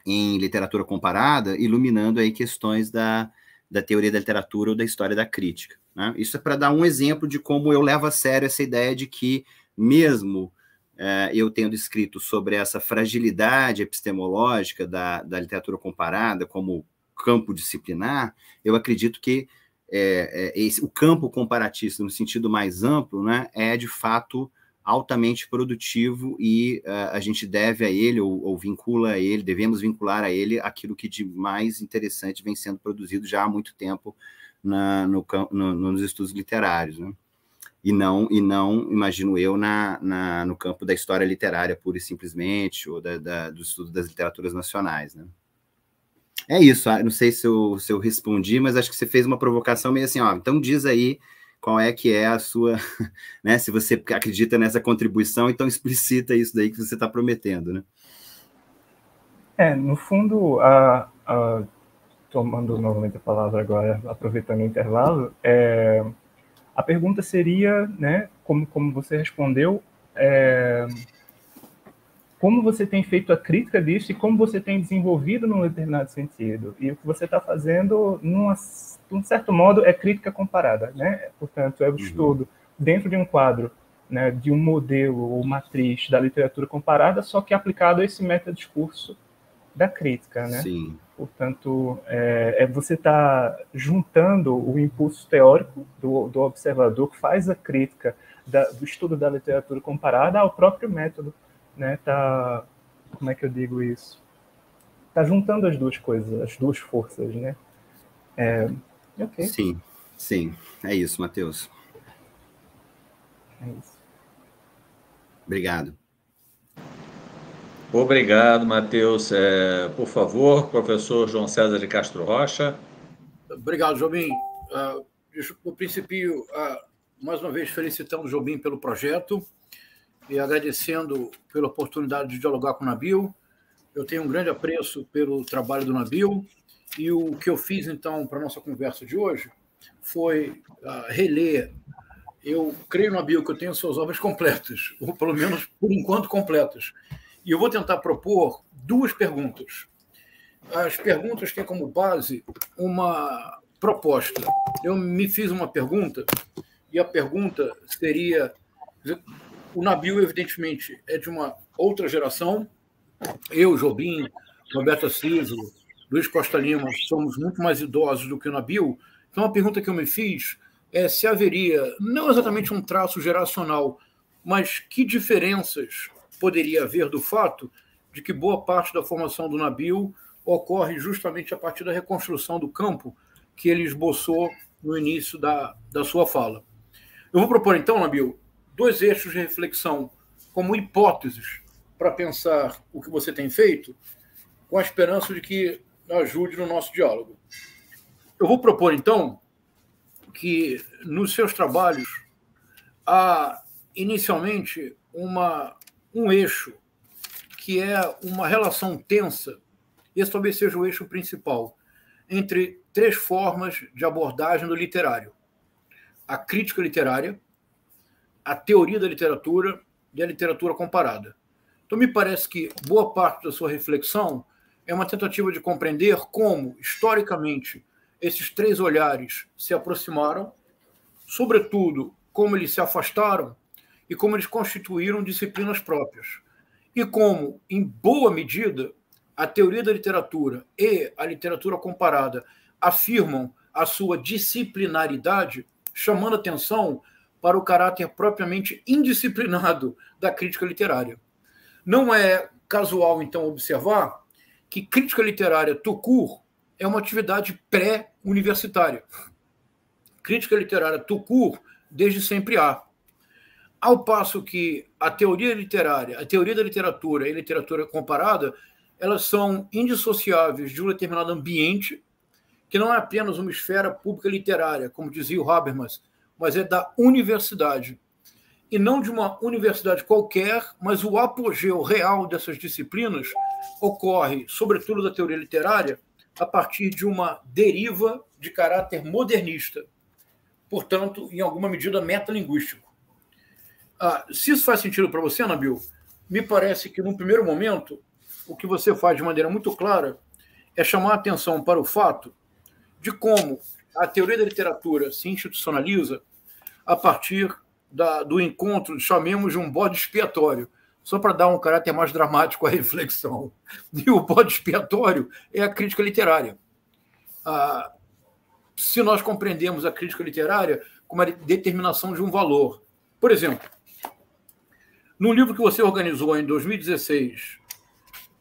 em literatura comparada, iluminando aí questões da, da teoria da literatura ou da história da crítica. Né? Isso é para dar um exemplo de como eu levo a sério essa ideia de que, mesmo é, eu tendo escrito sobre essa fragilidade epistemológica da, da literatura comparada como campo disciplinar, eu acredito que é, é, esse, o campo comparatista, no sentido mais amplo, né, é de fato altamente produtivo e uh, a gente deve a ele ou, ou, vincula a ele, devemos vincular a ele aquilo que de mais interessante vem sendo produzido já há muito tempo na, no, no, nos estudos literários, né? e não e não imagino eu na, na, no campo da história literária pura e simplesmente ou da, da, do estudo das literaturas nacionais, né? É isso, ah, não sei se eu, se eu respondi, mas acho que você fez uma provocação meio assim, ó, então diz aí qual é que é a sua, *laughs* né? Se você acredita nessa contribuição, então explicita isso daí que você está prometendo, né? É, no fundo, a, a, tomando novamente a palavra agora, aproveitando o intervalo, é, a pergunta seria, né, como, como você respondeu, é, como você tem feito a crítica disso e como você tem desenvolvido num determinado sentido. E o que você está fazendo, numa, de um certo modo, é crítica comparada, né? Portanto, é o uhum. estudo uhum. dentro de um quadro, né, de um modelo ou matriz da literatura comparada, só que aplicado a esse metadiscurso da crítica, né? Sim. Portanto, é, é você está juntando o impulso teórico do, do observador que faz a crítica da, do estudo da literatura comparada ao próprio método né, tá, como é que eu digo isso? Tá juntando as duas coisas, as duas forças, né? É, Sim, sim, é isso, Matheus. É isso. Obrigado. Obrigado, Matheus. É, por favor, professor João César de Castro Rocha. Obrigado, Jobim. Uh, no princípio, uh, mais uma vez felicitamos o Jobim pelo projeto e agradecendo pela oportunidade de dialogar com o Nabil. Eu tenho um grande apreço pelo trabalho do Nabil e o que eu fiz então para nossa conversa de hoje foi uh, reler. Eu creio, Nabil, que eu tenho suas obras completas, ou pelo menos por enquanto completas. E eu vou tentar propor duas perguntas. As perguntas têm como base uma proposta. Eu me fiz uma pergunta e a pergunta seria o Nabil, evidentemente, é de uma outra geração. Eu, Jobim, Roberto Ciso, Luiz Costa Lima, somos muito mais idosos do que o Nabil. Então, a pergunta que eu me fiz é se haveria, não exatamente um traço geracional, mas que diferenças poderia haver do fato de que boa parte da formação do Nabil ocorre justamente a partir da reconstrução do campo que ele esboçou no início da, da sua fala. Eu vou propor então, Nabil, dois eixos de reflexão como hipóteses para pensar o que você tem feito, com a esperança de que ajude no nosso diálogo. Eu vou propor, então, que nos seus trabalhos há inicialmente uma, um eixo que é uma relação tensa, esse talvez seja o eixo principal, entre três formas de abordagem do literário: a crítica literária, a teoria da literatura e a literatura comparada. Então, me parece que boa parte da sua reflexão é uma tentativa de compreender como, historicamente, esses três olhares se aproximaram, sobretudo, como eles se afastaram e como eles constituíram disciplinas próprias. E como, em boa medida, a teoria da literatura e a literatura comparada afirmam a sua disciplinaridade, chamando atenção para o caráter propriamente indisciplinado da crítica literária. Não é casual, então, observar que crítica literária tucur é uma atividade pré-universitária. Crítica literária tucur desde sempre há. Ao passo que a teoria literária, a teoria da literatura e literatura comparada, elas são indissociáveis de um determinado ambiente, que não é apenas uma esfera pública literária, como dizia o Habermas, mas é da universidade. E não de uma universidade qualquer, mas o apogeu real dessas disciplinas ocorre, sobretudo da teoria literária, a partir de uma deriva de caráter modernista, portanto, em alguma medida, metalinguístico. Ah, se isso faz sentido para você, Nabil, me parece que, num primeiro momento, o que você faz de maneira muito clara é chamar a atenção para o fato de como a teoria da literatura se institucionaliza a partir da, do encontro, chamemos de um bode expiatório, só para dar um caráter mais dramático à reflexão. *laughs* E o bode expiatório é a crítica literária. Ah, se nós compreendemos a crítica literária como a determinação de um valor. Por exemplo, no livro que você organizou em 2016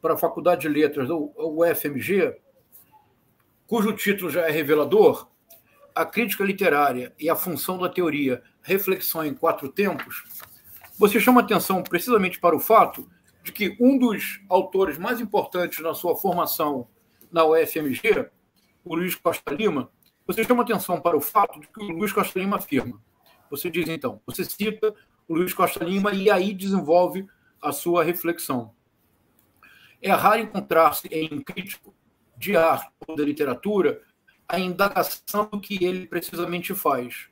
para a Faculdade de Letras do UFMG, cujo título já é revelador, a crítica literária e a função da teoria reflexão em quatro tempos, você chama atenção precisamente para o fato de que um dos autores mais importantes na sua formação na UFMG, o Luiz Costa Lima, você chama atenção para o fato de que o Luiz Costa Lima afirma. Você diz então, você cita o Luiz Costa Lima e aí desenvolve a sua reflexão. É raro encontrar-se em um crítico de arte ou da literatura a indagação do que ele precisamente faz,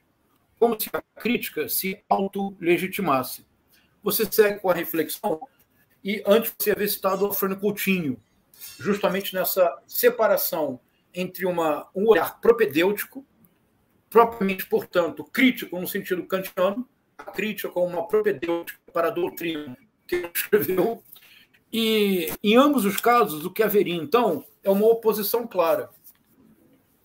como se a crítica se auto-legitimasse. Você segue com a reflexão e antes você havia citado o Alfredo Coutinho, justamente nessa separação entre uma, um olhar propedêutico, propriamente, portanto, crítico no sentido kantiano, a crítica como uma propedêutica para a doutrina que ele escreveu, e em ambos os casos o que haveria então é uma oposição clara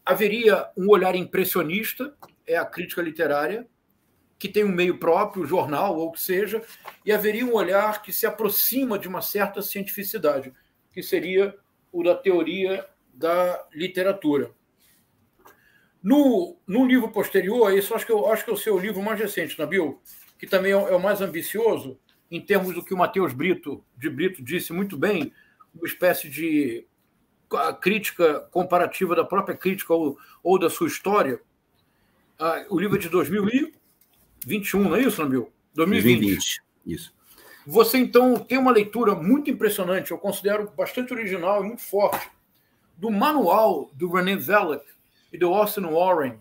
haveria um olhar impressionista, é a crítica literária, que tem um meio próprio, jornal ou o que seja, e haveria um olhar que se aproxima de uma certa cientificidade, que seria o da teoria da literatura. No, no livro posterior, isso acho que, eu, acho que é o seu livro mais recente, Nabil, é, que também é, é o mais ambicioso, em termos do que o Matheus Brito, de Brito disse muito bem, uma espécie de a crítica comparativa da própria crítica ou, ou da sua história. Ah, o livro é de 2021, não é isso, Namil? 2020. 2020. Isso. Você, então, tem uma leitura muito impressionante, eu considero bastante original e muito forte, do manual do René Zelleck e do Austin Warren,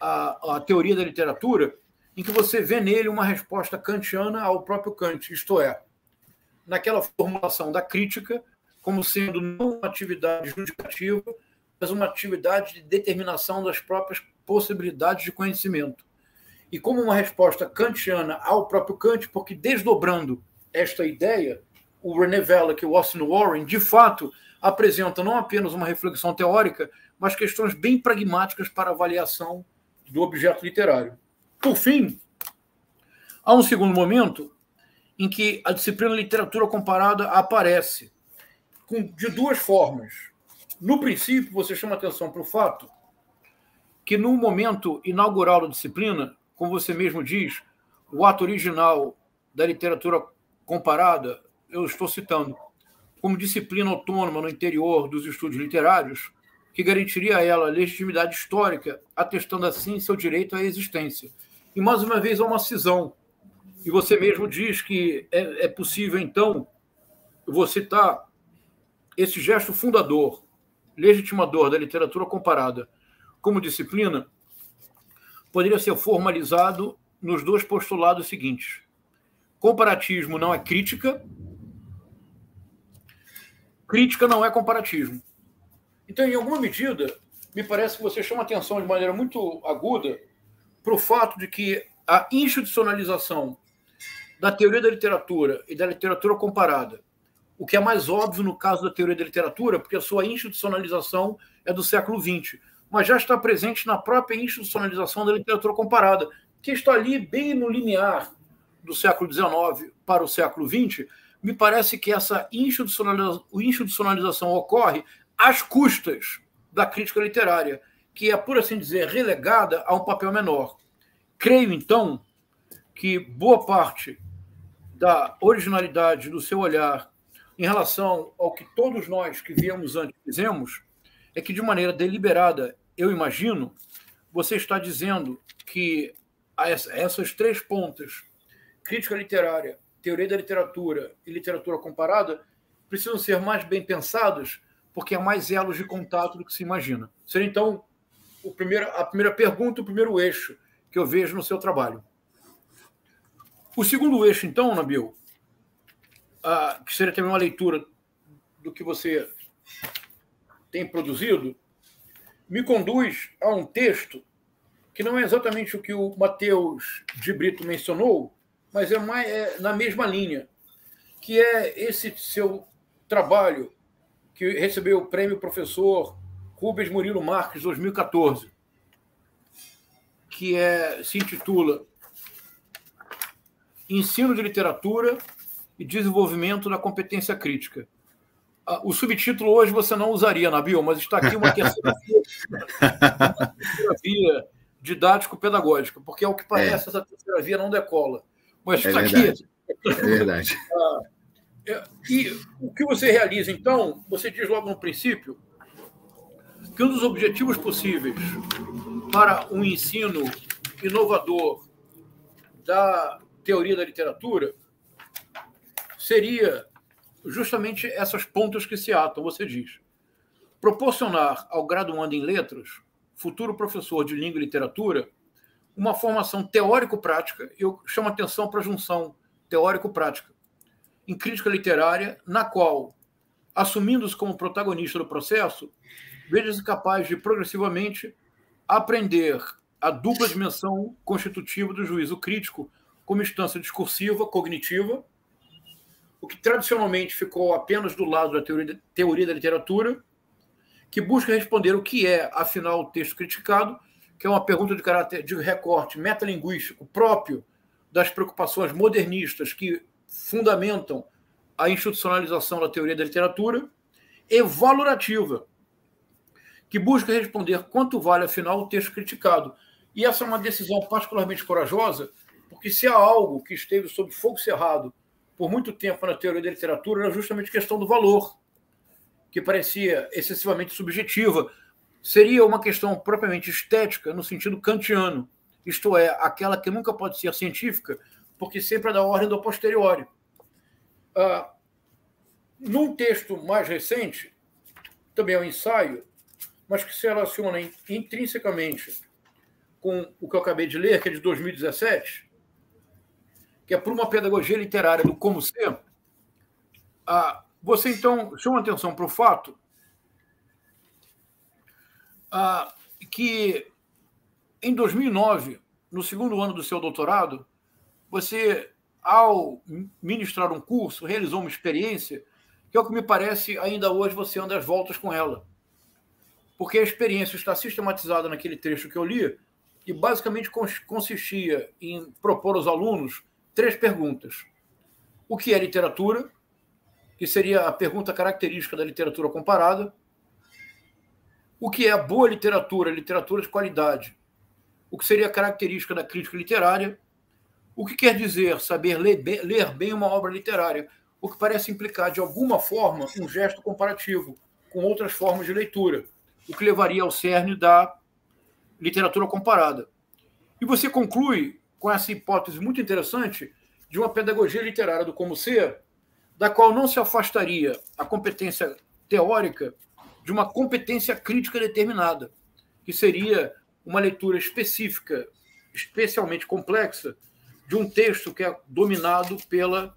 a, a Teoria da Literatura, em que você vê nele uma resposta kantiana ao próprio Kant, isto é, naquela formulação da crítica como sendo não uma atividade judicativa, mas uma atividade de determinação das próprias possibilidades de conhecimento. E como uma resposta kantiana ao próprio Kant, porque desdobrando esta ideia, o René Velleck e o Austin Warren, de fato, apresenta não apenas uma reflexão teórica, mas questões bem pragmáticas para avaliação do objeto literário. Por fim, há um segundo momento em que a disciplina literatura comparada aparece com, de duas formas. No princípio, você chama atenção para o fato que, no momento inaugural da disciplina, como você mesmo diz, o ato original da literatura comparada, eu estou citando, como disciplina autônoma no interior dos estudos literários, que garantiria a ela legitimidade histórica, atestando assim seu direito à existência. E mais uma vez há uma cisão. E você mesmo diz que é, é possível, então, eu vou citar tá esse gesto fundador, legitimador da literatura comparada como disciplina, poderia ser formalizado nos dois postulados seguintes: comparatismo não é crítica, crítica não é comparatismo. Então, em alguma medida, me parece que você chama atenção de maneira muito aguda para o fato de que a institucionalização da teoria da literatura e da literatura comparada o que é mais óbvio no caso da teoria da literatura, porque a sua institucionalização é do século XX, mas já está presente na própria institucionalização da literatura comparada, que está ali bem no linear do século XIX para o século XX. Me parece que essa institucionalização ocorre às custas da crítica literária, que é, por assim dizer, relegada a um papel menor. Creio, então, que boa parte da originalidade do seu olhar em relação ao que todos nós que viemos antes fizemos, é que de maneira deliberada, eu imagino, você está dizendo que essas três pontas, crítica literária, teoria da literatura e literatura comparada, precisam ser mais bem pensadas, porque há mais elos de contato do que se imagina. Seria então o primeiro, a primeira pergunta, o primeiro eixo que eu vejo no seu trabalho. O segundo eixo, então, Nabil, que seria também uma leitura do que você tem produzido, me conduz a um texto que não é exatamente o que o Mateus de Brito mencionou, mas é, mais, é na mesma linha, que é esse seu trabalho que recebeu o prêmio professor Rubens Murilo Marques 2014, que é, se intitula Ensino de Literatura e desenvolvimento da competência crítica. Ah, o subtítulo hoje você não usaria, Nabil, mas está aqui uma terceira *laughs* via, didático-pedagógica, porque ao é que parece é. essa terceira via não decola. Mas é está aqui. É verdade. Ah, é, e o que você realiza, então, você diz logo no princípio que um dos objetivos possíveis para um ensino inovador da teoria da literatura seria justamente essas pontas que se atam, você diz. Proporcionar ao graduando em letras, futuro professor de língua e literatura, uma formação teórico-prática, eu chamo atenção para a junção teórico-prática, em crítica literária, na qual, assumindo-se como protagonista do processo, veja-se capaz de progressivamente aprender a dupla dimensão constitutiva do juízo crítico como instância discursiva, cognitiva, o que tradicionalmente ficou apenas do lado da teoria, teoria da literatura, que busca responder o que é, afinal, o texto criticado, que é uma pergunta de caráter de recorte metalinguístico próprio das preocupações modernistas que fundamentam a institucionalização da teoria da literatura, e valorativa, que busca responder quanto vale, afinal, o texto criticado. E essa é uma decisão particularmente corajosa, porque se há algo que esteve sob fogo cerrado por muito tempo na teoria da literatura, era justamente a questão do valor, que parecia excessivamente subjetiva. Seria uma questão propriamente estética, no sentido kantiano, isto é, aquela que nunca pode ser científica, porque sempre é da ordem do posteriori. Ah, num texto mais recente, também é um ensaio, mas que se relaciona intrinsecamente com o que eu acabei de ler, que é de 2017, que é para uma pedagogia literária do como ser, ah, você então chama atenção para o fato ah, que em 2009, no segundo ano do seu doutorado, você, ao ministrar um curso, realizou uma experiência que, ao que me parece, ainda hoje você anda às voltas com ela. Porque a experiência está sistematizada naquele trecho que eu li e basicamente consistia em propor aos alunos três perguntas. O que é literatura? Que seria a pergunta característica da literatura comparada. O que é a boa literatura, literatura de qualidade? O que seria a característica da crítica literária? O que quer dizer saber ler bem, ler bem uma obra literária? O que parece implicar, de alguma forma, um gesto comparativo com outras formas de leitura, o que levaria ao cerne da literatura comparada. E você conclui com essa hipótese muito interessante de uma pedagogia literária do como ser, da qual não se afastaria a competência teórica de uma competência crítica determinada, que seria uma leitura específica, especialmente complexa, de um texto que é dominado pela,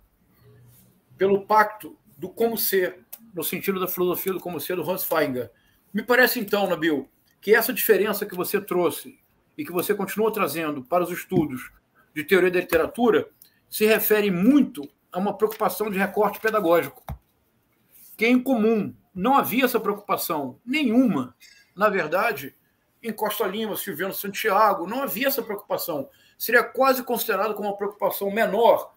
pelo pacto do como ser, no sentido da filosofia do como ser do Hans Feinger. Me parece, então, Nabil, que essa diferença que você trouxe e que você continua trazendo para os estudos de teoria da literatura se refere muito a uma preocupação de recorte pedagógico, que é incomum. Não havia essa preocupação nenhuma, na verdade, em Costa Lima, Silviano Santiago, não havia essa preocupação. Seria quase considerado como uma preocupação menor,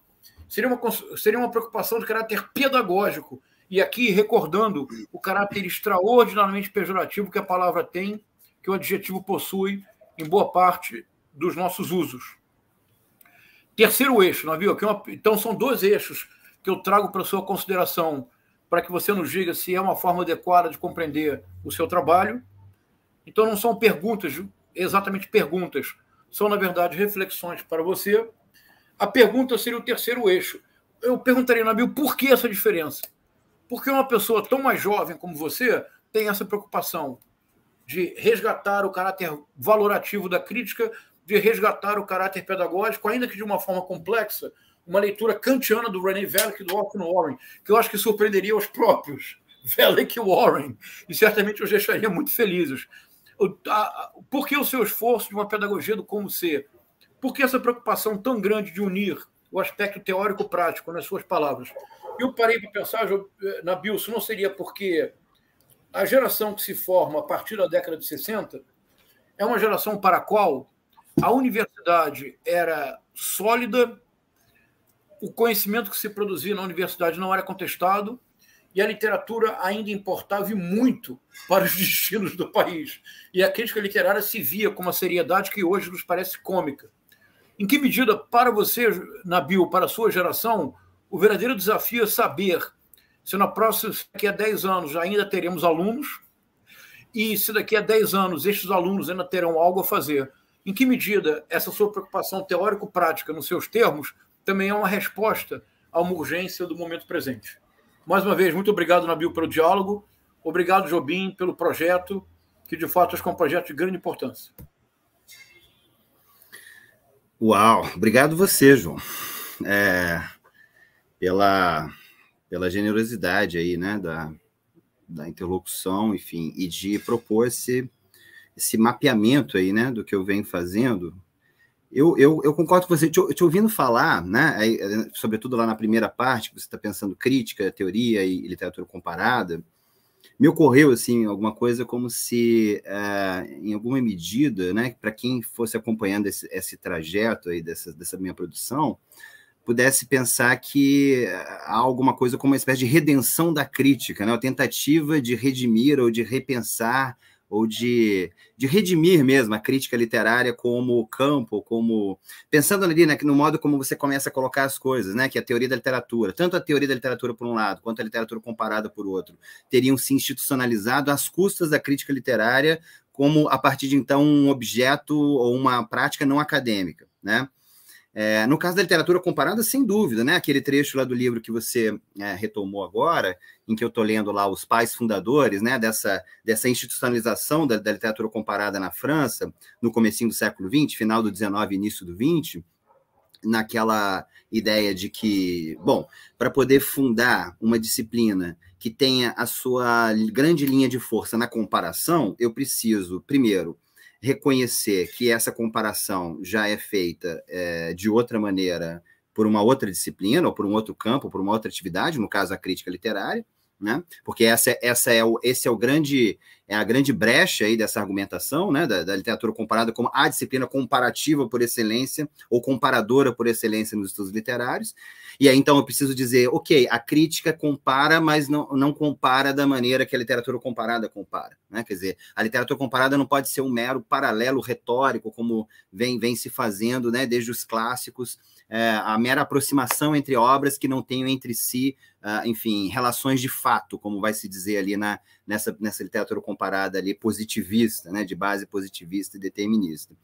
seria uma, seria uma preocupação de caráter pedagógico. E aqui, recordando o caráter extraordinariamente pejorativo que a palavra tem, que o adjetivo possui em boa parte dos nossos usos. Terceiro eixo, navio. É Então, são dois eixos que eu trago para sua consideração, para que você nos diga se é uma forma adequada de compreender o seu trabalho. Então, não são perguntas, exatamente perguntas, são, na verdade, reflexões para você. A pergunta seria o terceiro eixo. Eu perguntaria, Nabil, por que essa diferença? Por que uma pessoa tão mais jovem como você tem essa preocupação de resgatar o caráter valorativo da crítica de resgatar o caráter pedagógico, ainda que de uma forma complexa, uma leitura kantiana do René Vellick e do Orton Warren, que eu acho que surpreenderia os próprios *laughs* Vellick e Warren, e certamente os deixaria muito felizes. Por que o seu esforço de uma pedagogia do como ser? Por que essa preocupação tão grande de unir o aspecto teórico-prático nas suas palavras? Eu parei para pensar, eh, Nabil, se não seria porque a geração que se forma a partir da década de 60 é uma geração para a qual a universidade era sólida, o conhecimento que se produzia na universidade não era contestado e a literatura ainda importava e muito para os *laughs* destinos do país. E a crítica literária se via com uma seriedade que hoje nos parece cômica. Em que medida, para você, Nabil, para a sua geração, o verdadeiro desafio é saber se na próxima, se daqui a 10 anos ainda teremos alunos e se daqui a 10 anos estes alunos ainda terão algo a fazer? Em que medida essa sua preocupação teórico-prática, nos seus termos, também é uma resposta a uma urgência do momento presente? Mais uma vez, muito obrigado, Nabil, pelo diálogo. Obrigado, Jobim, pelo projeto, que de fato acho que é um projeto de grande importância. Uau! Obrigado você, João, é, pela, pela generosidade aí, né, da, da interlocução, enfim, e de propor esse esse mapeamento aí, né, do que eu venho fazendo, eu, eu, eu concordo com você, te, te ouvindo falar, né, aí, eh, sobretudo lá na primeira parte, que você está pensando crítica, teoria e literatura comparada, me ocorreu, assim, alguma coisa como se, eh, em alguma medida, né, para quem fosse acompanhando esse, esse trajeto aí dessa, dessa minha produção, pudesse pensar que eh, há alguma coisa como uma espécie de redenção da crítica, né? a tentativa de redimir ou de repensar ou de, de redimir mesmo a crítica literária como campo, como pensando ali né, no modo como você começa a colocar as coisas, né, que a teoria da literatura, tanto a teoria da literatura por um lado, quanto a literatura comparada por outro, teriam se institucionalizado às custas da crítica literária como a partir de então um objeto ou uma prática não acadêmica, né? É, no caso da literatura comparada, sem dúvida, né? Aquele trecho lá do livro que você é, retomou agora, em que eu estou lendo lá os pais fundadores, né? Dessa, dessa institucionalização da, da literatura comparada na França, no começo do século XX, final do XIX início do XX, naquela ideia de que, bom, para poder fundar uma disciplina que tenha a sua grande linha de força na comparação, eu preciso, primeiro, reconhecer que essa comparação já é feita é, de outra maneira por uma outra disciplina, ou por um outro campo, por uma outra atividade, no caso a crítica literária, né? Porque essa, é, essa é o, esse é o grande é a grande brecha aí dessa argumentação, né, da, da, literatura comparada como a disciplina comparativa por excelência ou comparadora por excelência nos estudos literários. E aí então eu preciso dizer, ok, a crítica compara, mas não, não compara da maneira que a literatura comparada compara, né? Quer dizer, a literatura comparada não pode ser um mero paralelo retórico como vem vem se fazendo, né, desde os clássicos é, a mera aproximação entre obras que não tenham entre si, uh, enfim, relações de fato, como vai se dizer ali na, nessa, nessa literatura comparada ali positivista, né, de base positivista e determinista.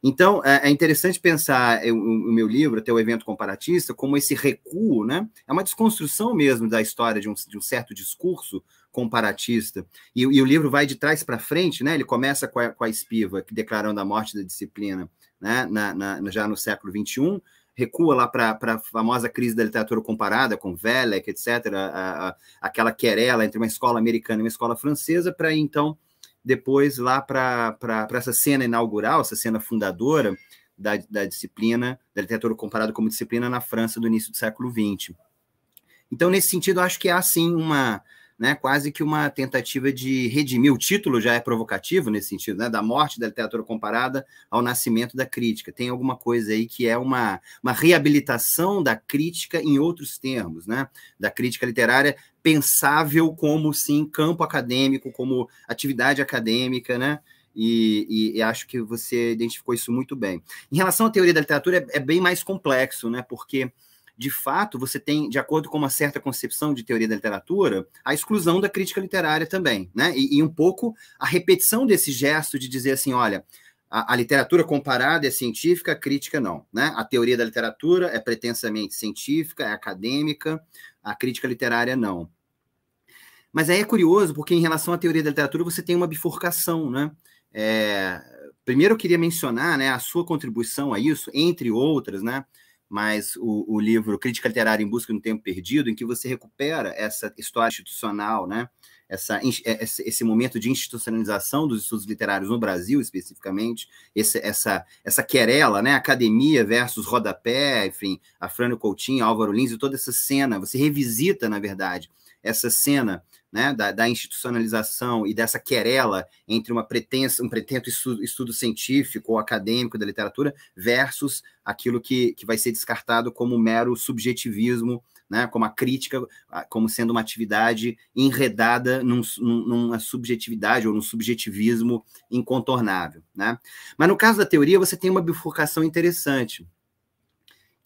Então, é, é interessante pensar eh, o, o, meu livro, até o evento comparatista, como esse recuo, né, é uma desconstrução mesmo da história de um, de um certo discurso comparatista. E, e, o livro vai de trás para frente, né, ele começa com a, com a espiva, declarando a morte da disciplina, né, na, na já no século XXI, recua lá para a famosa crise da literatura comparada com Velec, etc., a, a, aquela querela entre uma escola americana e uma escola francesa, para então, depois lá para essa cena inaugural, essa cena fundadora da, da disciplina, da literatura comparada como disciplina na França do início do século XX. Então, nesse sentido, acho que há sim uma né, quase que uma tentativa de redimir. O título já é provocativo nesse sentido, né, da morte da literatura comparada ao nascimento da crítica. Tem alguma coisa aí que é uma, uma reabilitação da crítica em outros termos, né, da crítica literária pensável como, sim, campo acadêmico, como atividade acadêmica, né, e, e, e, acho que você identificou isso muito bem. Em relação à teoria da literatura, é, é bem mais complexo, né? Porque de fato, você tem, de acordo com uma certa concepção de teoria da literatura, a exclusão da crítica literária também, né? E, e um pouco a repetição desse gesto de dizer assim, olha, a, a, literatura comparada é científica, a crítica não, né? A teoria da literatura é pretensamente científica, é acadêmica, a crítica literária não. Mas aí é curioso, porque em relação à teoria da literatura você tem uma bifurcação, né? É, primeiro eu queria mencionar né, a sua contribuição a isso, entre outras, né? mas o, o, livro Crítica Literária em Busca de um Tempo Perdido, em que você recupera essa história institucional, né? Essa, é, esse momento de institucionalização dos estudos literários no Brasil, especificamente, esse, essa, essa querela, né? academia versus rodapé, enfim, Afrânio Coutinho, Álvaro Lins e toda essa cena, você revisita, na verdade, essa cena né, da, da, institucionalização e dessa querela entre uma pretensa, um pretento estudo, estudo, científico ou acadêmico da literatura versus aquilo que, que vai ser descartado como mero subjetivismo, né, como a crítica, como sendo uma atividade enredada num, numa subjetividade ou num subjetivismo incontornável. Né? Mas no caso da teoria, você tem uma bifurcação interessante,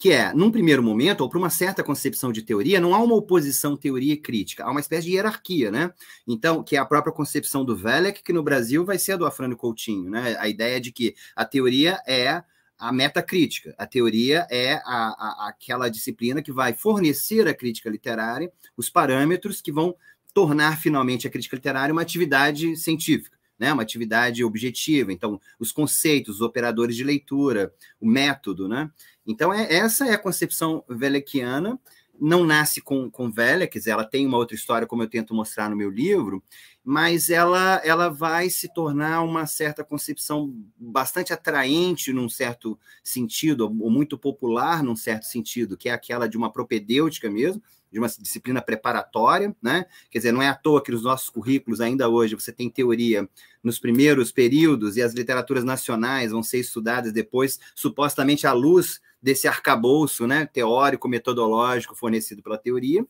que é, num primeiro momento, ou para uma certa concepção de teoria, não há uma oposição teoria e crítica, há uma espécie de hierarquia, né? Então, que é a própria concepção do Velek, que no Brasil vai ser a do Afrânio Coutinho, né? A ideia de que a teoria é a metacrítica, a teoria é a, a, aquela disciplina que vai fornecer à crítica literária os parâmetros que vão tornar finalmente a crítica literária uma atividade científica né? Uma atividade objetiva. Então, os conceitos, os operadores de leitura, o método, né? Então, é, essa é a concepção velequiana. Não nasce com, com dizer, ela tem uma outra história, como eu tento mostrar no meu livro, mas ela, ela vai se tornar uma certa concepção bastante atraente num certo sentido, ou muito popular num certo sentido, que é aquela de uma propedêutica mesmo, de uma disciplina preparatória, né? Quer dizer, não é à toa que nos nossos currículos ainda hoje você tem teoria nos primeiros períodos e as literaturas nacionais vão ser estudadas depois, supostamente à luz desse arcabouço, né, teórico, metodológico fornecido pela teoria.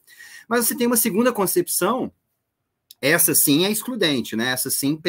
Mas você tem uma segunda concepção, essa sim é excludente, né? Essa sim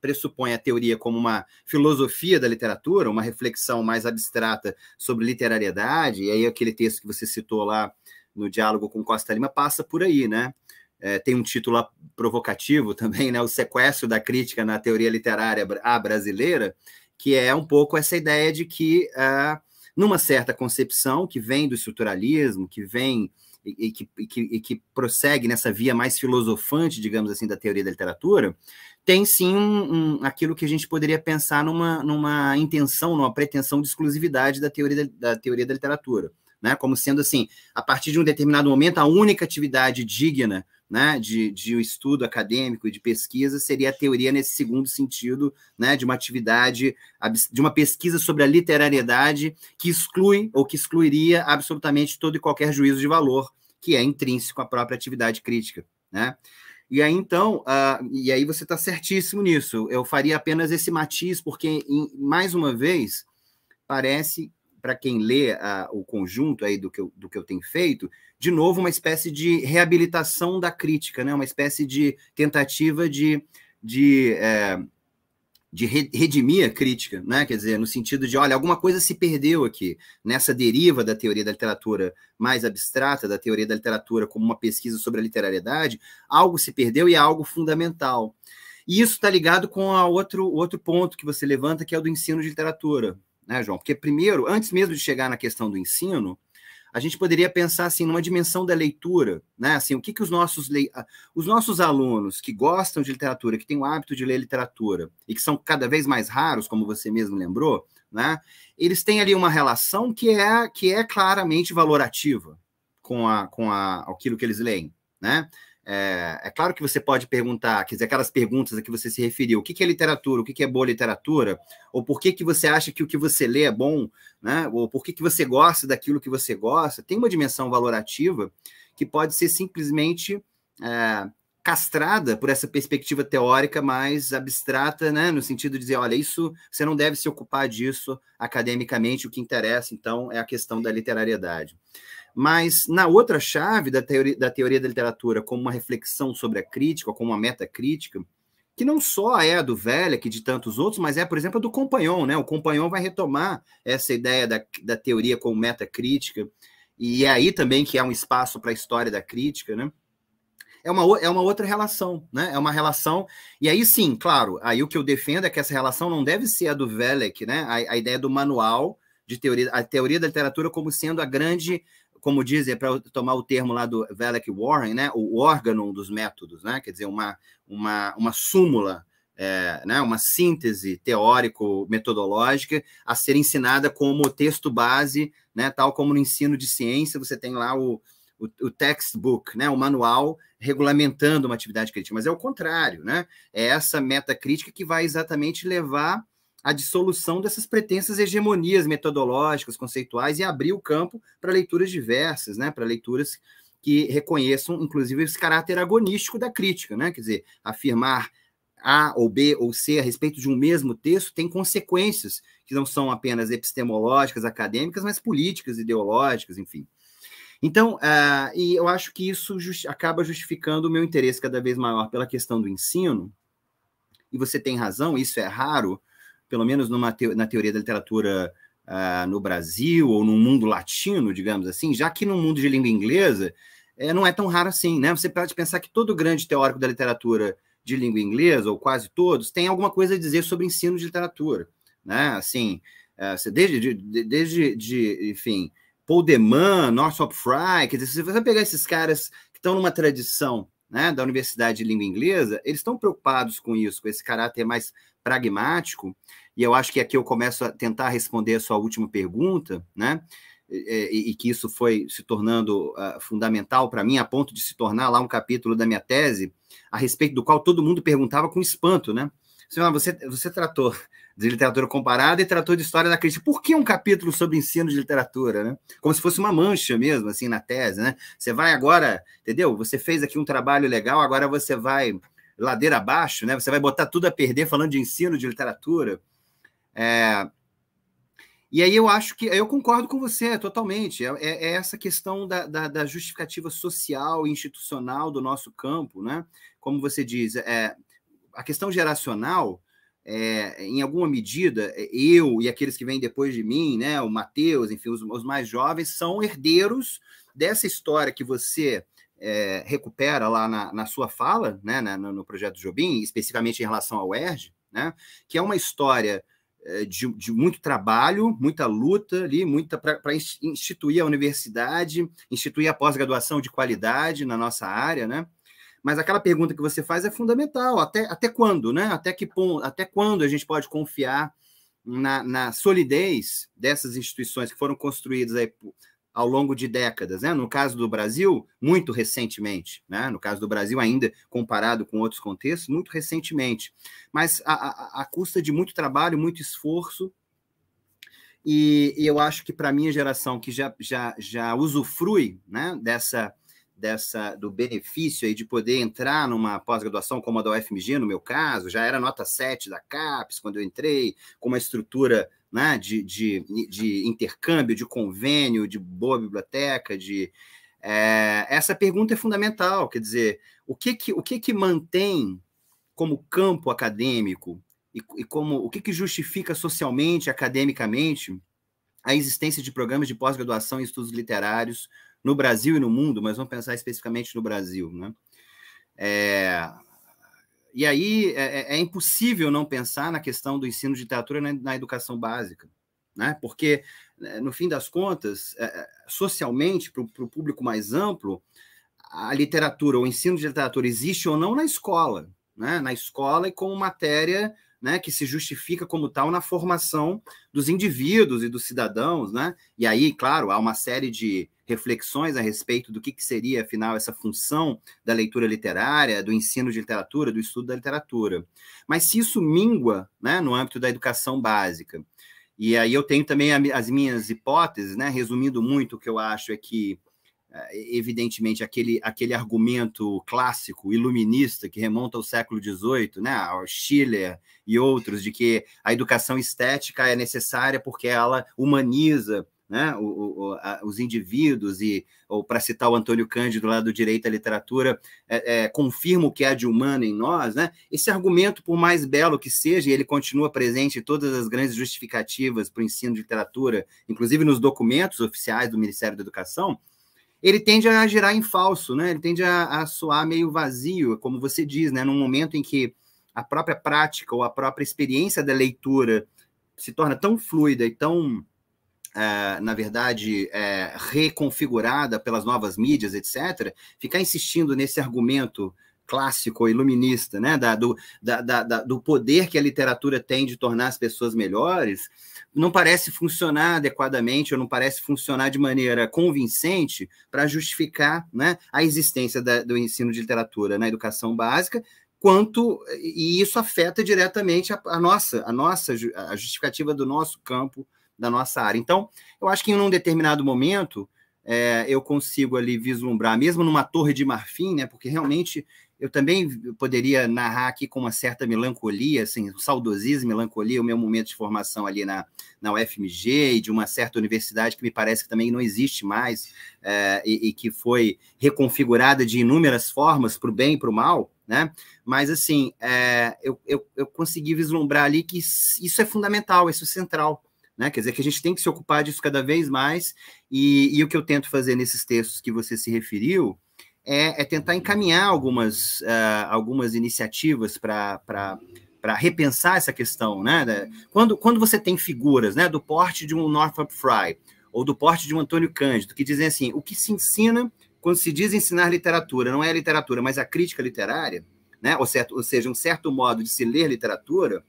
pressupõe a teoria como uma filosofia da literatura, uma reflexão mais abstrata sobre literariedade, e aí aquele texto que você citou lá no diálogo com Costa Lima passa por aí, né? É, tem um título provocativo também, né? O sequestro da crítica na teoria literária ah, brasileira, que é um pouco essa ideia de que, é, numa certa concepção que vem do estruturalismo, que vem e, e, que, e, que, e, que, prossegue nessa via mais filosofante, digamos assim, da teoria da literatura, tem sim um, um, aquilo que a gente poderia pensar numa, numa intenção, numa pretensão de exclusividade da teoria da, da teoria da literatura né? Como sendo assim, a partir de um determinado momento, a única atividade digna né, de, de um estudo acadêmico e de pesquisa seria a teoria nesse segundo sentido, né, de uma atividade, de uma pesquisa sobre a literariedade que exclui ou que excluiria absolutamente todo e qualquer juízo de valor que é intrínseco à própria atividade crítica, né? E aí, então, uh, e aí você está certíssimo nisso. Eu faria apenas esse matiz, porque, em, mais uma vez, parece para quem lê a, o conjunto aí do que, eu, do que eu tenho feito, de novo, uma espécie de reabilitação da crítica, né? uma espécie de tentativa de, de, é, de redimir a crítica, né? quer dizer, no sentido de, olha, alguma coisa se perdeu aqui, nessa deriva da teoria da literatura mais abstrata, da teoria da literatura como uma pesquisa sobre a literariedade, algo se perdeu e é algo fundamental. E isso está ligado com a outro, outro ponto que você levanta, que é o do ensino de literatura, né, João? Porque, primeiro, antes mesmo de chegar na questão do ensino, a gente poderia pensar assim numa dimensão da leitura, né? Assim, o que, que os nossos le... os nossos alunos que gostam de literatura, que têm o hábito de ler literatura e que são cada vez mais raros, como você mesmo lembrou, né? Eles têm ali uma relação que é que é claramente valorativa com a com a aquilo que eles leem, né? É, é, claro que você pode perguntar, quer dizer, aquelas perguntas a que você se referiu, o que, é literatura, o que, que, é boa literatura, ou por que, que você acha que o que você lê é bom, né? ou por que, que você gosta daquilo que você gosta, tem uma dimensão valorativa que pode ser simplesmente é, castrada por essa perspectiva teórica mais abstrata, né? no sentido de dizer, olha, isso você não deve se ocupar disso academicamente, o que interessa, então, é a questão da literariedade. Mas na outra chave da teoria, da teoria da literatura, como uma reflexão sobre a crítica, como uma metacrítica, que não só é a do Velec e de tantos outros, mas é, por exemplo, a do Companhão Né? O Companhão vai retomar essa ideia da, da teoria como metacrítica, e é aí também que há um espaço para a história da crítica. Né? É, uma, é uma outra relação, né? é uma relação... E aí sim, claro, aí o que eu defendo é que essa relação não deve ser a do Velec, né? a, a ideia do manual, de teoria, a teoria da literatura como sendo a grande como dizem, é para tomar o termo lá do Velec Warren, né, o órgão dos métodos, né, quer dizer, uma, uma, uma súmula, é, né, uma síntese teórico-metodológica a ser ensinada como texto base, né, tal como no ensino de ciência, você tem lá o, o, o textbook, né, o manual regulamentando uma atividade crítica, mas é o contrário, né, é essa meta crítica que vai exatamente levar a dissolução dessas pretensas hegemonias metodológicas, conceituais e abrir o campo para leituras diversas, né, para leituras que reconheçam, inclusive, esse caráter agonístico da crítica, né? Quer dizer, afirmar A ou B ou C a respeito de um mesmo texto tem consequências que não são apenas epistemológicas, acadêmicas, mas políticas, ideológicas, enfim. Então, uh, e eu acho que isso acaba justificando o meu interesse cada vez maior pela questão do ensino. E você tem razão, isso é raro, pelo menos numa te na teoria da literatura uh, no Brasil ou no mundo latino, digamos assim, já que no mundo de língua inglesa é, não é tão raro assim, né? Você pode pensar que todo grande teórico da literatura de língua inglesa, ou quase todos, tem alguma coisa a dizer sobre ensino de literatura, né? Assim, uh, desde, de, desde de, enfim, Paul Deman, Northrop Frye, quer dizer, se você pegar esses caras que estão numa tradição né, da Universidade de Língua Inglesa, eles estão preocupados com isso, com esse caráter mais pragmático, e eu acho que aqui eu começo a tentar responder a sua última pergunta, né, e, e que isso foi se tornando uh, fundamental para mim, a ponto de se tornar lá um capítulo da minha tese, a respeito do qual todo mundo perguntava com espanto, né? Senhora, você, você tratou de literatura comparada e tratou de história da crítica. Por que um capítulo sobre ensino de literatura, né? Como se fosse uma mancha mesmo, assim, na tese, né? Você vai agora, entendeu? Você fez aqui um trabalho legal, agora você vai ladeira abaixo, né? Você vai botar tudo a perder falando de ensino de literatura. É... E aí eu acho que eu concordo com você totalmente. É, é, é essa questão da, da, da, justificativa social e institucional do nosso campo, né? Como você diz, é, a questão geracional é, em alguma medida, é, eu e aqueles que vêm depois de mim, né, o Mateus, enfim, os, os mais jovens, são herdeiros dessa história que você é, recupera lá na, na, sua fala, né, na, no projeto Jobim, especificamente em relação ao ERD, né, que é uma história é, de, de, muito trabalho, muita luta ali, muita para instituir a universidade, instituir a pós-graduação de qualidade na nossa área, né? Mas aquela pergunta que você faz é fundamental. Até, até quando, né? Até que ponto, até quando a gente pode confiar na, na solidez dessas instituições que foram construídas aí ao longo de décadas, né? No caso do Brasil, muito recentemente, né? No caso do Brasil, ainda comparado com outros contextos, muito recentemente, mas a, a, a custa de muito trabalho, muito esforço, e, e eu acho que para a minha geração que já, já, já usufrui, né? Dessa dessa do benefício aí de poder entrar numa pós-graduação como a da UFMG, no meu caso, já era nota 7 da CAPES quando eu entrei, com uma estrutura né, de, de, de intercâmbio, de convênio, de boa biblioteca, de. É, essa pergunta é fundamental, quer dizer, o que que, o que, que mantém como campo acadêmico e, e como o que, que justifica socialmente, academicamente, a existência de programas de pós-graduação em estudos literários no Brasil e no mundo, mas vamos pensar especificamente no Brasil, né? É, e aí é, é, é impossível não pensar na questão do ensino de literatura na, na educação básica, né? Porque né, no fim das contas, é, é socialmente para o público mais amplo, a literatura, o ensino de literatura existe ou não na escola, né? Na escola e como matéria né, que se justifica como tal na formação dos indivíduos e dos cidadãos, né? E aí, claro, há uma série de reflexões a respeito do que, que seria, afinal, essa função da leitura literária, do ensino de literatura, do estudo da literatura. Mas se isso mingua, né, no âmbito da educação básica. E aí eu tenho também as minhas hipóteses, né? Resumindo muito, o que eu acho é que é, evidentemente, aquele, aquele argumento clássico iluminista que remonta ao século XVIII, né, ao Schiller e outros, de que a educação estética é necessária porque ela humaniza né, o, o, a, os indivíduos, e, ou para citar o Antônio Cândido lá do Direito à Literatura, é, é, confirma o que há é de humano em nós, né, esse argumento, por mais belo que seja, ele continua presente em todas as grandes justificativas para o ensino de literatura, inclusive nos documentos oficiais do Ministério da Educação, ele tende a girar em falso, né? Ele tende a, a soar meio vazio, como você diz, né? Num momento em que a própria prática ou a própria experiência da leitura se torna tão fluida e tão, é, na verdade, é, reconfigurada pelas novas mídias, etc., ficar insistindo nesse argumento clássico, iluminista, né? Da, do, da, da, do poder que a literatura tem de tornar as pessoas melhores, não parece funcionar adequadamente, ou não parece funcionar de maneira convincente para justificar né, a existência da, do ensino de literatura na educação básica, quanto e isso afeta diretamente a, a nossa, a nossa a justificativa do nosso campo, da nossa área. Então, eu acho que em um determinado momento é, eu consigo ali vislumbrar, mesmo numa torre de marfim, né? Porque realmente eu também poderia narrar aqui com uma certa melancolia, assim, um saudosismo, melancolia, o meu momento de formação ali na, na UFMG e de uma certa universidade que me parece que também não existe mais é, e, e, que foi reconfigurada de inúmeras formas, para o bem e para o mal, né? Mas, assim, é, eu, eu, eu consegui vislumbrar ali que isso é fundamental, isso é central, né? Quer dizer, que a gente tem que se ocupar disso cada vez mais, e, e, o que eu tento fazer nesses textos que você se referiu é, é tentar encaminhar algumas, uh, algumas iniciativas para repensar essa questão, né? Quando, quando você tem figuras, né, do porte de um Northrop Frye ou do porte de um Antônio Cândido, que dizem assim, o que se ensina quando se diz ensinar literatura, não é a literatura, mas a crítica literária, né? ou, certo, ou seja, um certo modo de se ler literatura,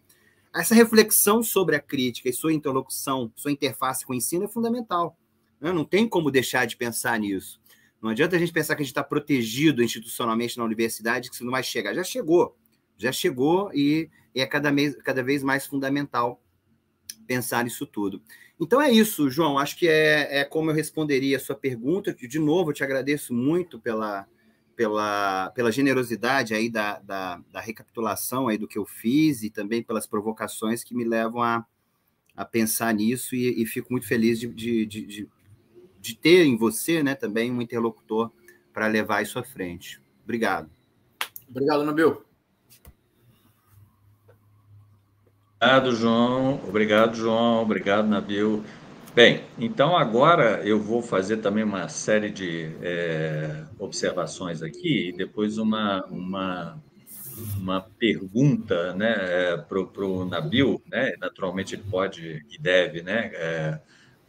essa reflexão sobre a crítica e sua interlocução, sua interface com o ensino é fundamental. Né? Não tem como deixar de pensar nisso. Não adianta a gente pensar que a gente está protegido institucionalmente na universidade, que isso não vai chegar. Já chegou, já chegou e, é cada, mês, cada vez mais fundamental pensar isso tudo. Então é isso, João. Acho que é, é como eu responderia a sua pergunta. De novo, eu te agradeço muito pela, pela, pela generosidade aí da, da, da recapitulação aí do que eu fiz e também pelas provocações que me levam a, a pensar nisso e, e fico muito feliz de, de, de, de ter em você né, também um interlocutor para levar isso à frente. Obrigado. Obrigado, Nabil. Obrigado, João. Obrigado, João. Obrigado, Nabil. Bem, então agora eu vou fazer também uma série de é, observações aqui e depois uma, uma, uma pergunta né, é, para o Nabil. Né? Naturalmente ele pode e deve né, é,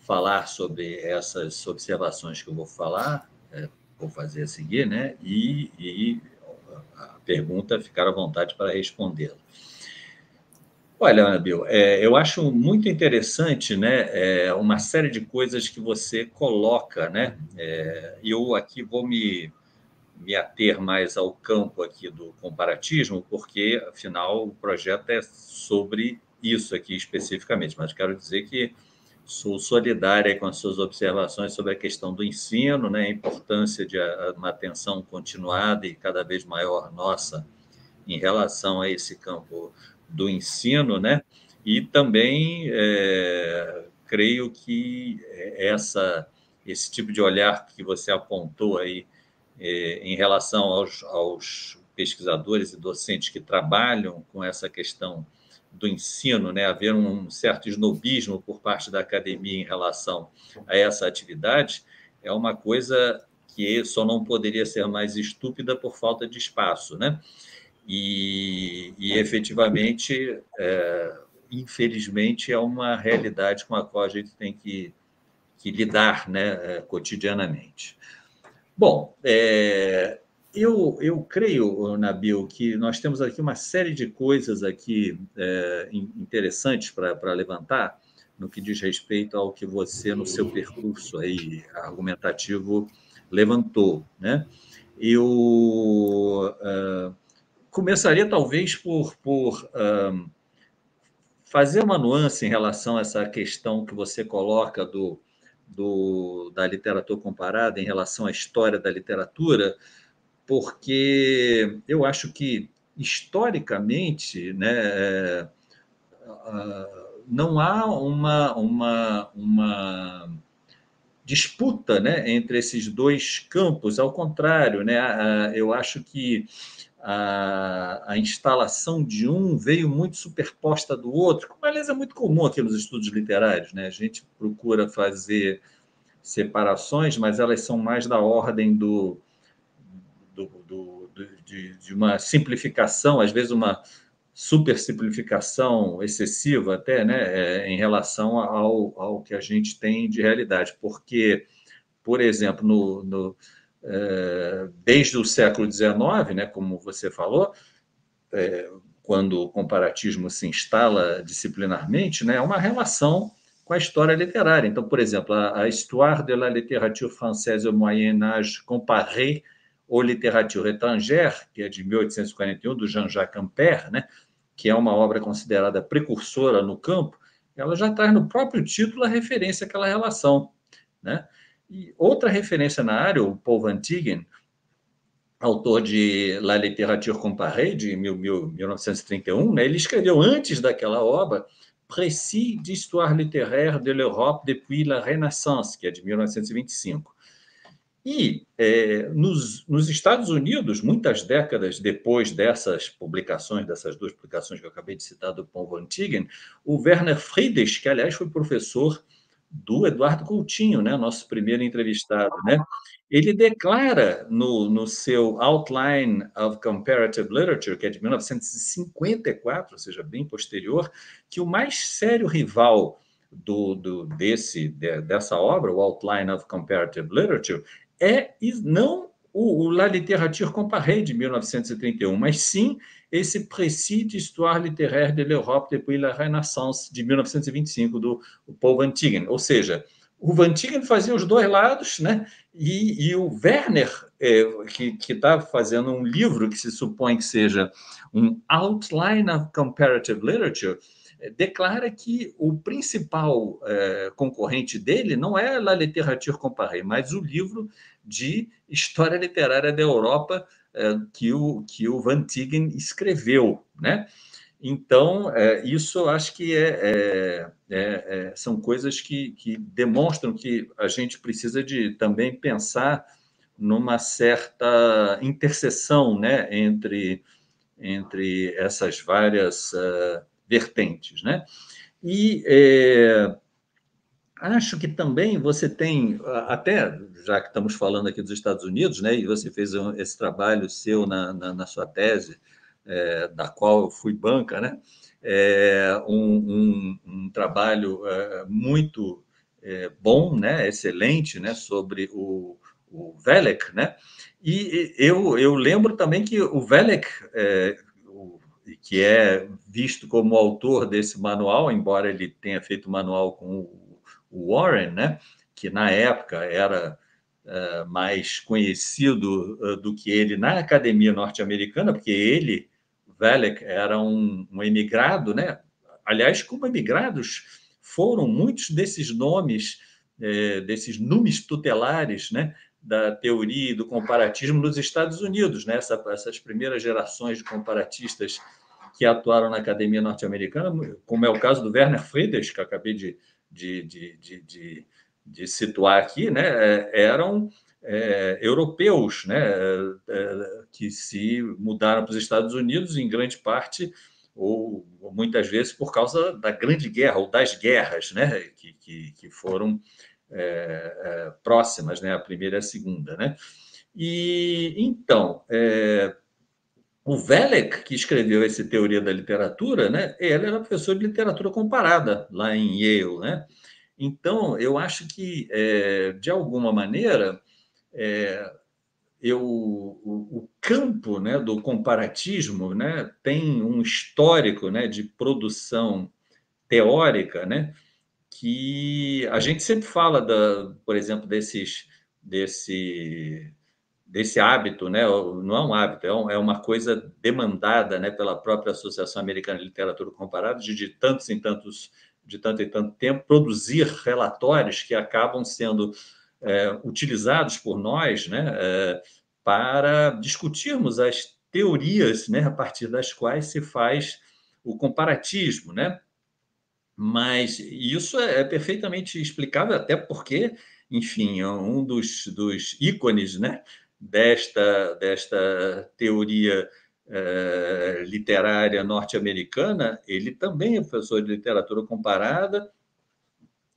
falar sobre essas observações que eu vou falar, é, vou fazer a seguir, né? E, e a pergunta, ficar à vontade para respondê-la. Olha, Anabil, é, eu acho muito interessante né, é, uma série de coisas que você coloca, né? É, eu aqui vou me, me ater mais ao campo aqui do comparatismo, porque, afinal, o projeto é sobre isso aqui especificamente, mas quero dizer que sou solidária com as suas observações sobre a questão do ensino, né, a importância de uma atenção continuada e cada vez maior nossa em relação a esse campo do ensino, né? E também é, creio que essa, esse tipo de olhar que você apontou aí é, em relação aos, aos pesquisadores e docentes que trabalham com essa questão do ensino, né, haver um certo snobismo por parte da academia em relação a essa atividade, é uma coisa que só não poderia ser mais estúpida por falta de espaço, né? E, e efetivamente, é, infelizmente, é uma realidade com a qual a gente tem que, que lidar, né, é, cotidianamente. Bom, é, eu, eu creio, Nabil, que nós temos aqui uma série de coisas aqui é, interessantes para levantar no que diz respeito ao que você, no seu percurso aí argumentativo, levantou. Né? Eu uh, começaria, talvez, por, por uh, fazer uma nuance em relação a essa questão que você coloca do, do da literatura comparada em relação à história da literatura, porque eu acho que, historicamente, né, é, não há uma, uma, uma disputa né, entre esses dois campos, ao contrário, né, eu acho que a, a, instalação de um veio muito superposta do outro, como aliás é muito comum aqui nos estudos literários, né? A gente procura fazer separações, mas elas são mais da ordem do do, do, de, de, uma simplificação, às vezes uma super simplificação excessiva até, né, é, em relação ao, ao que a gente tem de realidade, porque, por exemplo, no, no é, desde o século XIX, né, como você falou, é, quando o comparatismo se instala disciplinarmente, né, é uma relação com a história literária. Então, por exemplo, a, a Histoire de la littérature française au Moyen Âge comparée ou Littérature étrangère, que é de 1841, do Jean-Jacques Ampère, né, que é uma obra considerada precursora no campo, ela já traz no próprio título a referência àquela relação. Né? E outra referência na área, o Paul Van autor de La Littérature Comparée, de 1931, né? ele escreveu antes daquela obra Précis d'Histoire littéraire de l'Europe depuis la Renaissance, que é de 1925. E é, nos, nos, Estados Unidos, muitas décadas depois dessas publicações, dessas duas publicações que eu acabei de citar do Paul Van o Werner Friedrich, que aliás foi professor do Eduardo Coutinho, né, nosso primeiro entrevistado, né, ele declara no, no seu Outline of Comparative Literature, que é de 1954, ou seja, bem posterior, que o mais sério rival do, do, desse, de, dessa obra, o Outline of Comparative Literature, é não o, La Littérature Comparée de 1931, mas sim esse Précis d'Histoire littéraire de l'Europe depuis la Renaissance de 1925, do Paul Van Ou seja, o Van fazia os dois lados, né? E, e o Werner, é, que está fazendo um livro que se supõe que seja um Outline of Comparative Literature, é, declara que o principal é, concorrente dele não é La Littérature Comparée, mas o livro de história literária da Europa é, que, o, que o Van Tigen escreveu, né? Então, é, isso acho que é é, é, é, são coisas que, que demonstram que a gente precisa de também pensar numa certa interseção né, entre, entre essas várias uh, vertentes. Né? E, é, Acho que também você tem, até já que estamos falando aqui dos Estados Unidos, né, e você fez esse trabalho seu na, na, na sua tese, é, da qual eu fui banca, né, é, um, um, um trabalho é, muito é, bom, né, excelente, né, sobre o, o né, e eu, eu lembro também que o é, o que é visto como autor desse manual, embora ele tenha feito o manual com o Warren, né, que na época era uh, mais conhecido uh, do que ele na academia norte-americana, porque ele, Velek, era um, um emigrado, né? Aliás, como emigrados foram muitos desses nomes, eh, desses números tutelares, né, da teoria e do comparatismo nos Estados Unidos, né? Essa, essas primeiras gerações de comparatistas que atuaram na academia norte-americana, como é o caso do Werner Friedrich, que acabei de, de, de, de, de, de situar aqui, né, é, eram é, europeus, né, é, que se mudaram para os Estados Unidos, em grande parte, ou, muitas vezes por causa da Grande Guerra, ou das guerras, né, que, que, que foram é, é próximas, né, a primeira e a segunda, né. E então, é, o Velek, que escreveu essa teoria da literatura, né, ele era professor de literatura comparada lá em Yale. Né? Então, eu acho que, é, de alguma maneira, é, eu, o, o, campo né, do comparatismo né, tem um histórico né, de produção teórica né, que a gente sempre fala, da, por exemplo, desses, desse desse hábito, né? Não é um hábito, é, um, é uma coisa demandada, né, pela própria Associação Americana de Literatura Comparada, de, de tantos em tantos, de tanto em tanto tempo, produzir relatórios que acabam sendo é, utilizados por nós, né, é, para discutirmos as teorias, né, a partir das quais se faz o comparatismo, né? Mas isso é, é perfeitamente explicável, até porque enfim, é um dos, dos ícones né, desta, desta teoria eh, literária norte-americana, ele também é professor de literatura comparada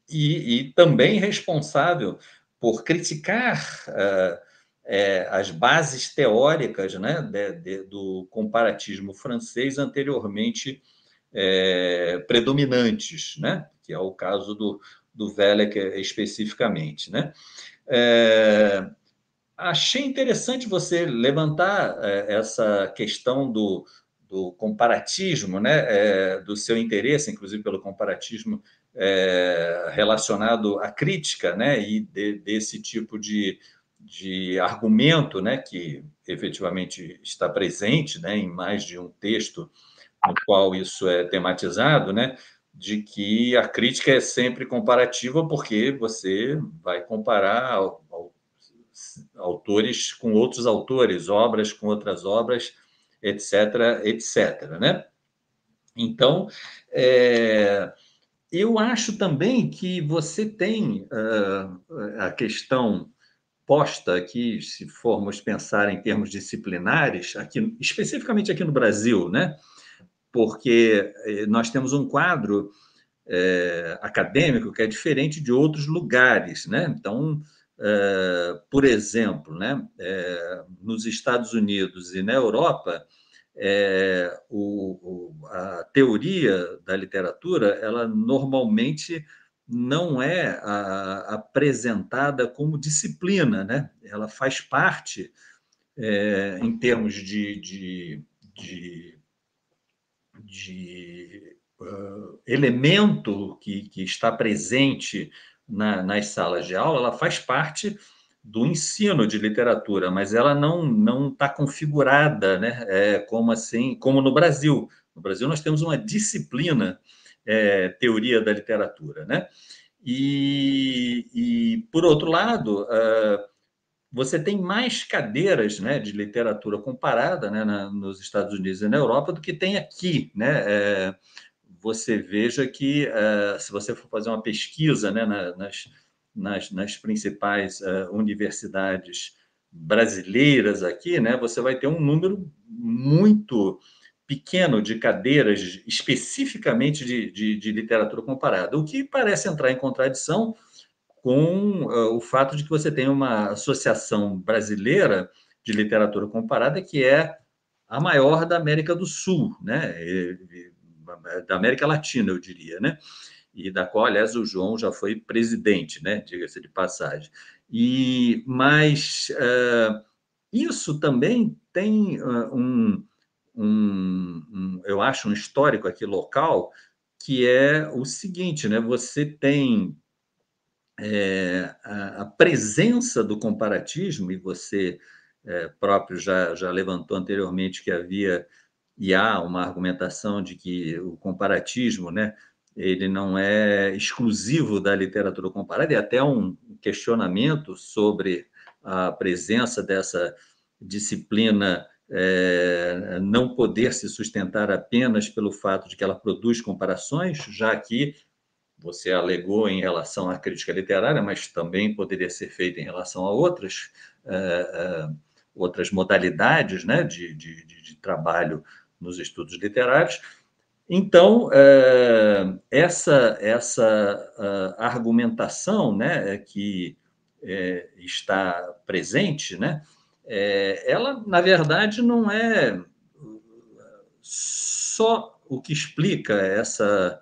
e, e também responsável por criticar eh, eh, as bases teóricas né, de, de, do comparatismo francês anteriormente predominantes, né, que é o caso do, do Velec especificamente. Né? É, achei interessante você levantar é, essa questão do, do comparatismo, né, é, do seu interesse, inclusive, pelo comparatismo é, relacionado à crítica, né, e de, desse tipo de, de argumento, né, que efetivamente está presente, né, em mais de um texto no qual isso é tematizado, né, de que a crítica é sempre comparativa porque você vai comparar autores com outros autores, obras com outras obras, etc, etc, né? Então, é, eu acho também que você tem uh, a questão posta aqui, se formos pensar em termos disciplinares, aqui, especificamente aqui no Brasil, né? porque eh, nós temos um quadro é, acadêmico que é diferente de outros lugares. Né? Então, eh, por exemplo, né, é, nos Estados Unidos e na Europa, é, o, o, a teoria da literatura ela normalmente não é a, apresentada como disciplina, né? ela faz parte, é, em termos de, de, de, de uh, elemento que, que está presente na, nas salas de aula, ela faz parte do ensino de literatura, mas ela não não está configurada, né? É, como assim, como no Brasil. No Brasil nós temos uma disciplina é, teoria da literatura, né? E, e por outro lado, uh, você tem mais cadeiras, né, de literatura comparada, né, na, nos Estados Unidos e na Europa do que tem aqui, né? É, você veja que, uh, se você for fazer uma pesquisa né, nas, nas, nas principais uh, universidades brasileiras aqui, né, você vai ter um número muito pequeno de cadeiras especificamente de, de, de literatura comparada, o que parece entrar em contradição com uh, o fato de que você tem uma associação brasileira de literatura comparada que é a maior da América do Sul, né? da América Latina, eu diria, né? E da qual, aliás, o João já foi presidente, né? Diga-se de passagem. E mas uh, isso também tem uh, um, um, um, eu acho, um histórico aqui local que é o seguinte, né? Você tem é, a, a, presença do comparatismo e você é, próprio já, já levantou anteriormente que havia e há uma argumentação de que o comparatismo, né, ele não é exclusivo da literatura comparada, e até um questionamento sobre a presença dessa disciplina é, não poder se sustentar apenas pelo fato de que ela produz comparações, já que você alegou em relação à crítica literária, mas também poderia ser feita em relação a outras, eh, eh, outras modalidades né, de, de, de, de trabalho nos estudos literários. Então, eh, essa, essa eh, argumentação né, eh, que está presente, né, ela, na verdade, não é só o que explica essa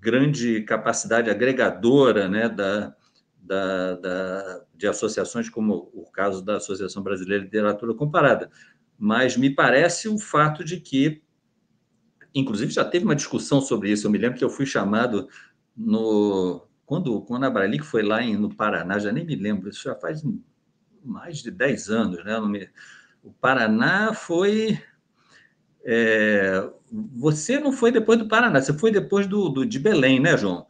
grande capacidade agregadora né, da, da, da, de associações, como o caso da Associação Brasileira de Literatura Comparada, mas me parece o fato de que, inclusive já teve uma discussão sobre isso, eu me lembro que eu fui chamado no... Quando, quando a Bralic foi lá em, no Paraná, já nem me lembro, isso já faz mais de 10 anos, né? Me, o Paraná foi... É, você não foi depois do Paraná, você foi depois do, do de Belém, né, João?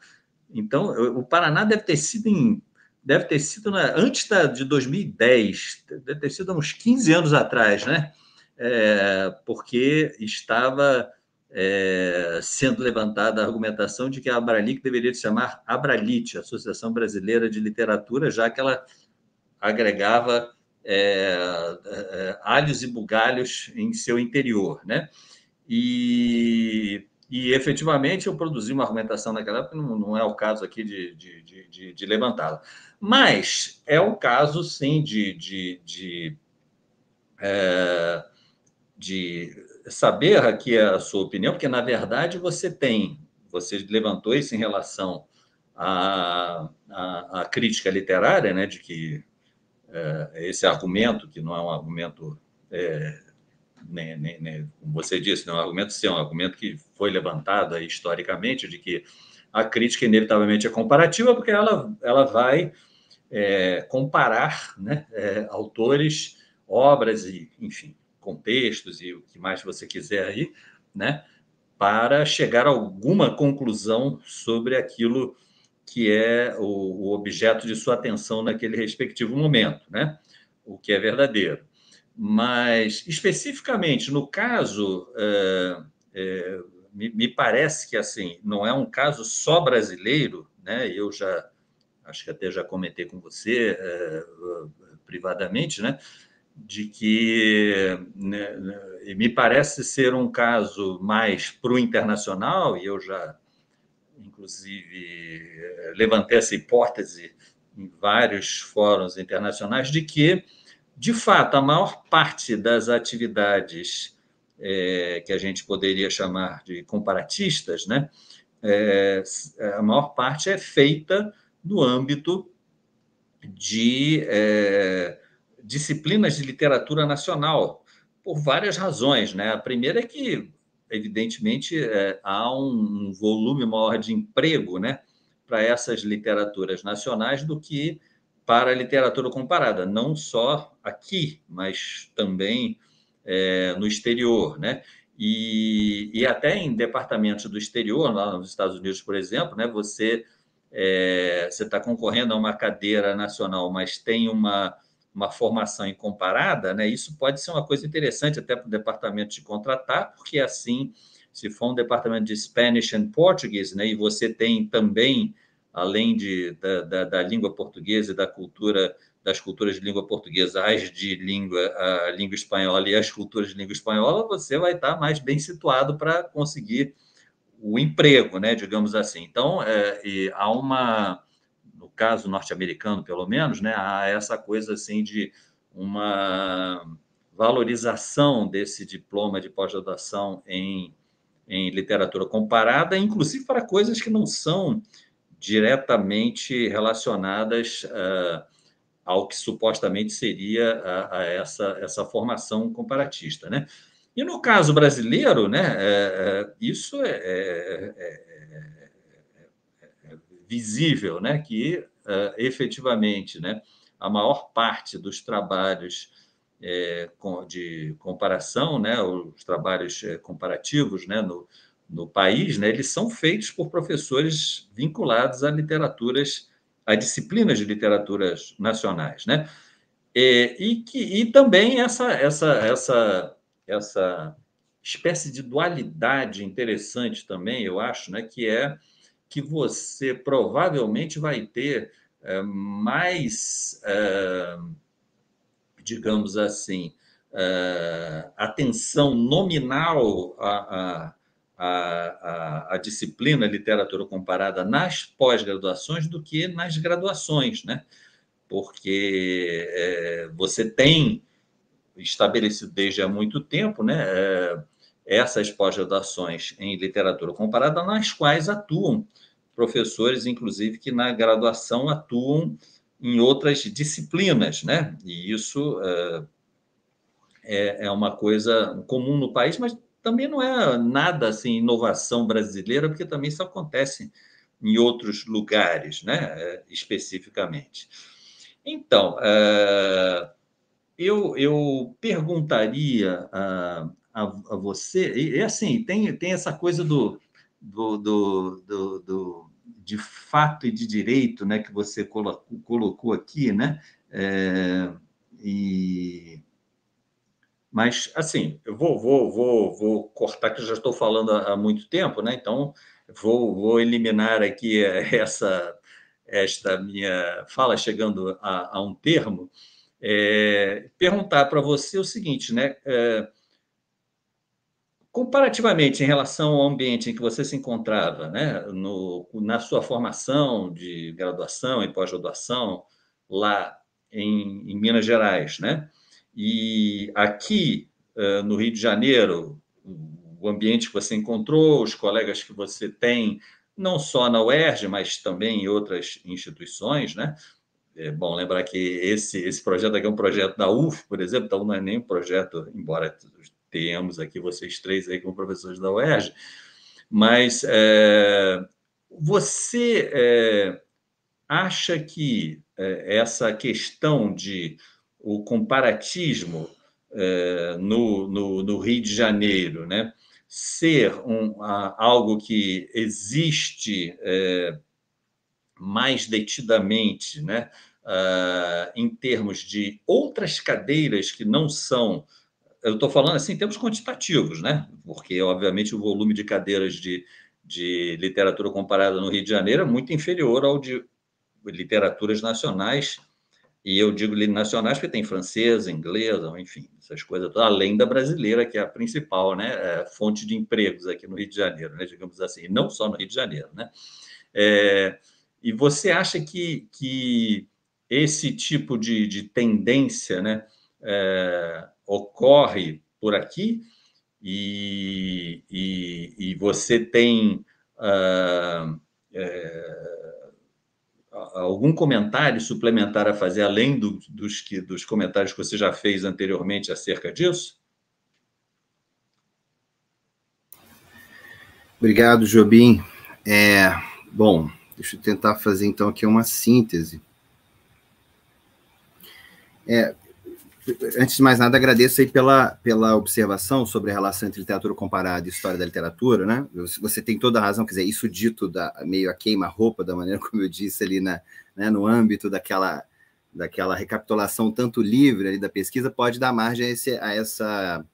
Então, o Paraná deve ter sido em deve ter sido na, né, antes da, de 2010, deve ter sido uns 15 anos atrás, né? É, porque estava é, sendo levantada a argumentação de que a Abralic deveria se chamar Abralite, Associação Brasileira de Literatura, já que ela agregava é, é alhos e bugalhos em seu interior, né? E e efetivamente eu produzi uma argumentação naquela época, não, não é o caso aqui de, de, de, de, de levantá-la. Mas é o caso, sim, de, de, de, é, de saber aqui a sua opinião, porque na verdade você tem, você levantou isso em relação à, à, à crítica literária, né, de que é, esse argumento, que não é um argumento. É, né, né, né, como você disse, não é um argumento seu, é um argumento que foi levantado aí, historicamente, de que a crítica inevitavelmente é comparativa, porque ela, ela vai é, comparar né, é, autores, obras e, enfim, contextos e o que mais você quiser aí, né, para chegar a alguma conclusão sobre aquilo que é o, o objeto de sua atenção naquele respectivo momento, né, o que é verdadeiro. Mas, especificamente, no caso, é, é, me, me, parece que assim não é um caso só brasileiro, né? Eu já acho que até já comentei com você é, privadamente, né? De que né, né me parece ser um caso mais para o internacional, e eu já, inclusive, é, levantei essa hipótese em vários fóruns internacionais, de que de fato, a maior parte das atividades é, que a gente poderia chamar de comparatistas, né? É, a maior parte é feita no âmbito de é, disciplinas de literatura nacional, por várias razões. Né? A primeira é que, evidentemente, é, há um volume maior de emprego né, para essas literaturas nacionais do que para a literatura comparada, não só aqui, mas também é, no exterior, né? E, e, até em departamentos do exterior, lá nos Estados Unidos, por exemplo, né? Você é, você está concorrendo a uma cadeira nacional, mas tem uma uma formação em comparada, né? Isso pode ser uma coisa interessante até para o departamento de contratar, porque assim, se for um departamento de Spanish and Portuguese, né? E você tem também além de, da, da, da língua portuguesa e da cultura das culturas de língua portuguesa as de língua, a língua espanhola e as culturas de língua espanhola, você vai estar mais bem situado para conseguir o emprego, né, digamos assim. Então, é, há uma, no caso norte-americano, pelo menos, né, há essa coisa assim de uma valorização desse diploma de pós-graduação em, em literatura comparada, inclusive para coisas que não são diretamente relacionadas uh, ao que supostamente seria a, a essa, essa formação comparatista. Né? E no caso brasileiro, né, é, é isso é é, é, é, é, visível, né, que ah, efetivamente né, a maior parte dos trabalhos de comparação, né, os trabalhos comparativos né, no, no país, né, eles são feitos por professores vinculados a literaturas, a disciplinas de literaturas nacionais, né? E, é, e, que, e também essa, essa, essa, essa espécie de dualidade interessante também, eu acho, né, que é que você provavelmente vai ter é, mais, é, digamos assim, é, atenção nominal a, a a, a, a disciplina literatura comparada nas pós-graduações do que nas graduações, né? Porque é, você tem estabelecido desde há muito tempo, né? É, essas pós-graduações em literatura comparada, nas quais atuam professores, inclusive, que na graduação atuam em outras disciplinas, né? E isso é, é, é uma coisa comum no país, mas também não é nada assim inovação brasileira, porque também isso acontece em outros lugares, né, é, especificamente. Então, é, eu, eu perguntaria a, ah, a, a você, e, e, assim, tem, tem essa coisa do, do, do, do, do de fato e de direito né, que você colocou, colocou aqui, né? É, e mas, assim, eu vou, vou, vou, vou cortar, que já estou falando há, há muito tempo, né? Então, vou, vou eliminar aqui eh, *laughs* essa, esta minha fala, chegando a, a um termo. É, perguntar para você o seguinte, né? É, comparativamente em relação ao ambiente em que você se encontrava, né, no, na sua formação de graduação e pós-graduação lá em, em, Minas Gerais, né, e aqui eh, no Rio de Janeiro, o ambiente que você encontrou, os colegas que você tem, não só na UERJ, mas também em outras instituições, né? É bom lembrar que esse, esse projeto aqui é um projeto da UF, por exemplo, então não é nem um projeto, embora tenhamos aqui vocês três aí como professores da UERJ, mas é, você é, acha que essa questão de o comparatismo eh, no, no, no, Rio de Janeiro, né? ser um, a, algo que existe eh, mais detidamente, né? Ah, em termos de outras cadeiras que não são. Eu estou falando assim em termos quantitativos, né? Porque, obviamente, o volume de cadeiras de, de literatura comparada no Rio de Janeiro é muito inferior ao de literaturas nacionais e eu digo nacionais porque tem francesa, inglesa, enfim, essas coisas, além da brasileira, que é a principal né, é, fonte de empregos aqui no Rio de Janeiro, né, digamos assim, e não só no Rio de Janeiro. Né? É, e você acha que, que esse tipo de, de tendência né, é, ocorre por aqui? E, e, e você tem. Uh, é, algum comentário suplementar a fazer, além do, dos, que, dos comentários que você já fez anteriormente acerca disso? Obrigado, Jobim. É, bom, deixa eu tentar fazer então aqui uma síntese. É, antes de mais nada, agradeço aí pela, pela observação sobre a relação entre literatura comparada e história da literatura, né? Você tem toda a razão, quer dizer, isso dito da, meio a queima-roupa, da maneira *laughs* como eu disse ali na, né, no âmbito daquela, daquela recapitulação tanto livre ali da pesquisa, pode dar margem a, esse, a essa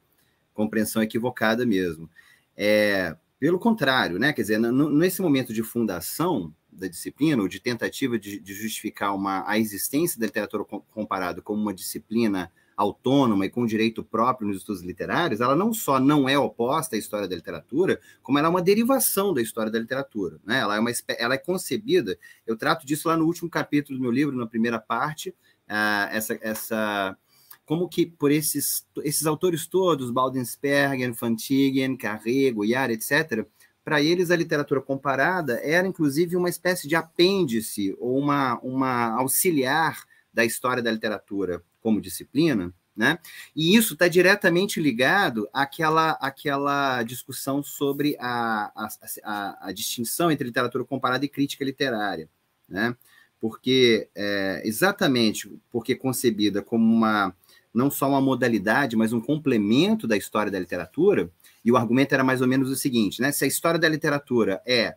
compreensão equivocada mesmo. É, pelo contrário, né? Quer dizer, no, nesse momento de fundação da disciplina, ou de tentativa de, de justificar uma, a existência da literatura comparada como uma disciplina autônoma e com direito próprio nos estudos literários, ela não só não é oposta à história da literatura, como ela é uma derivação da história da literatura. Né? Ela, é uma, ela é concebida, eu trato disso lá no último capítulo do meu livro, na primeira parte, uh, essa, essa como que por esses, esses autores todos, Baldensperger, Fantigen, Carrego, Goyard, etc., para eles a literatura comparada era inclusive uma espécie de apêndice ou uma, uma auxiliar da história da literatura como disciplina, né? E isso está diretamente ligado àquela, àquela discussão sobre a, a, a, a, distinção entre literatura comparada e crítica literária, né? Porque é, exatamente porque concebida como uma não só uma modalidade, mas um complemento da história da literatura, e o argumento era mais ou menos o seguinte, né? Se a história da literatura é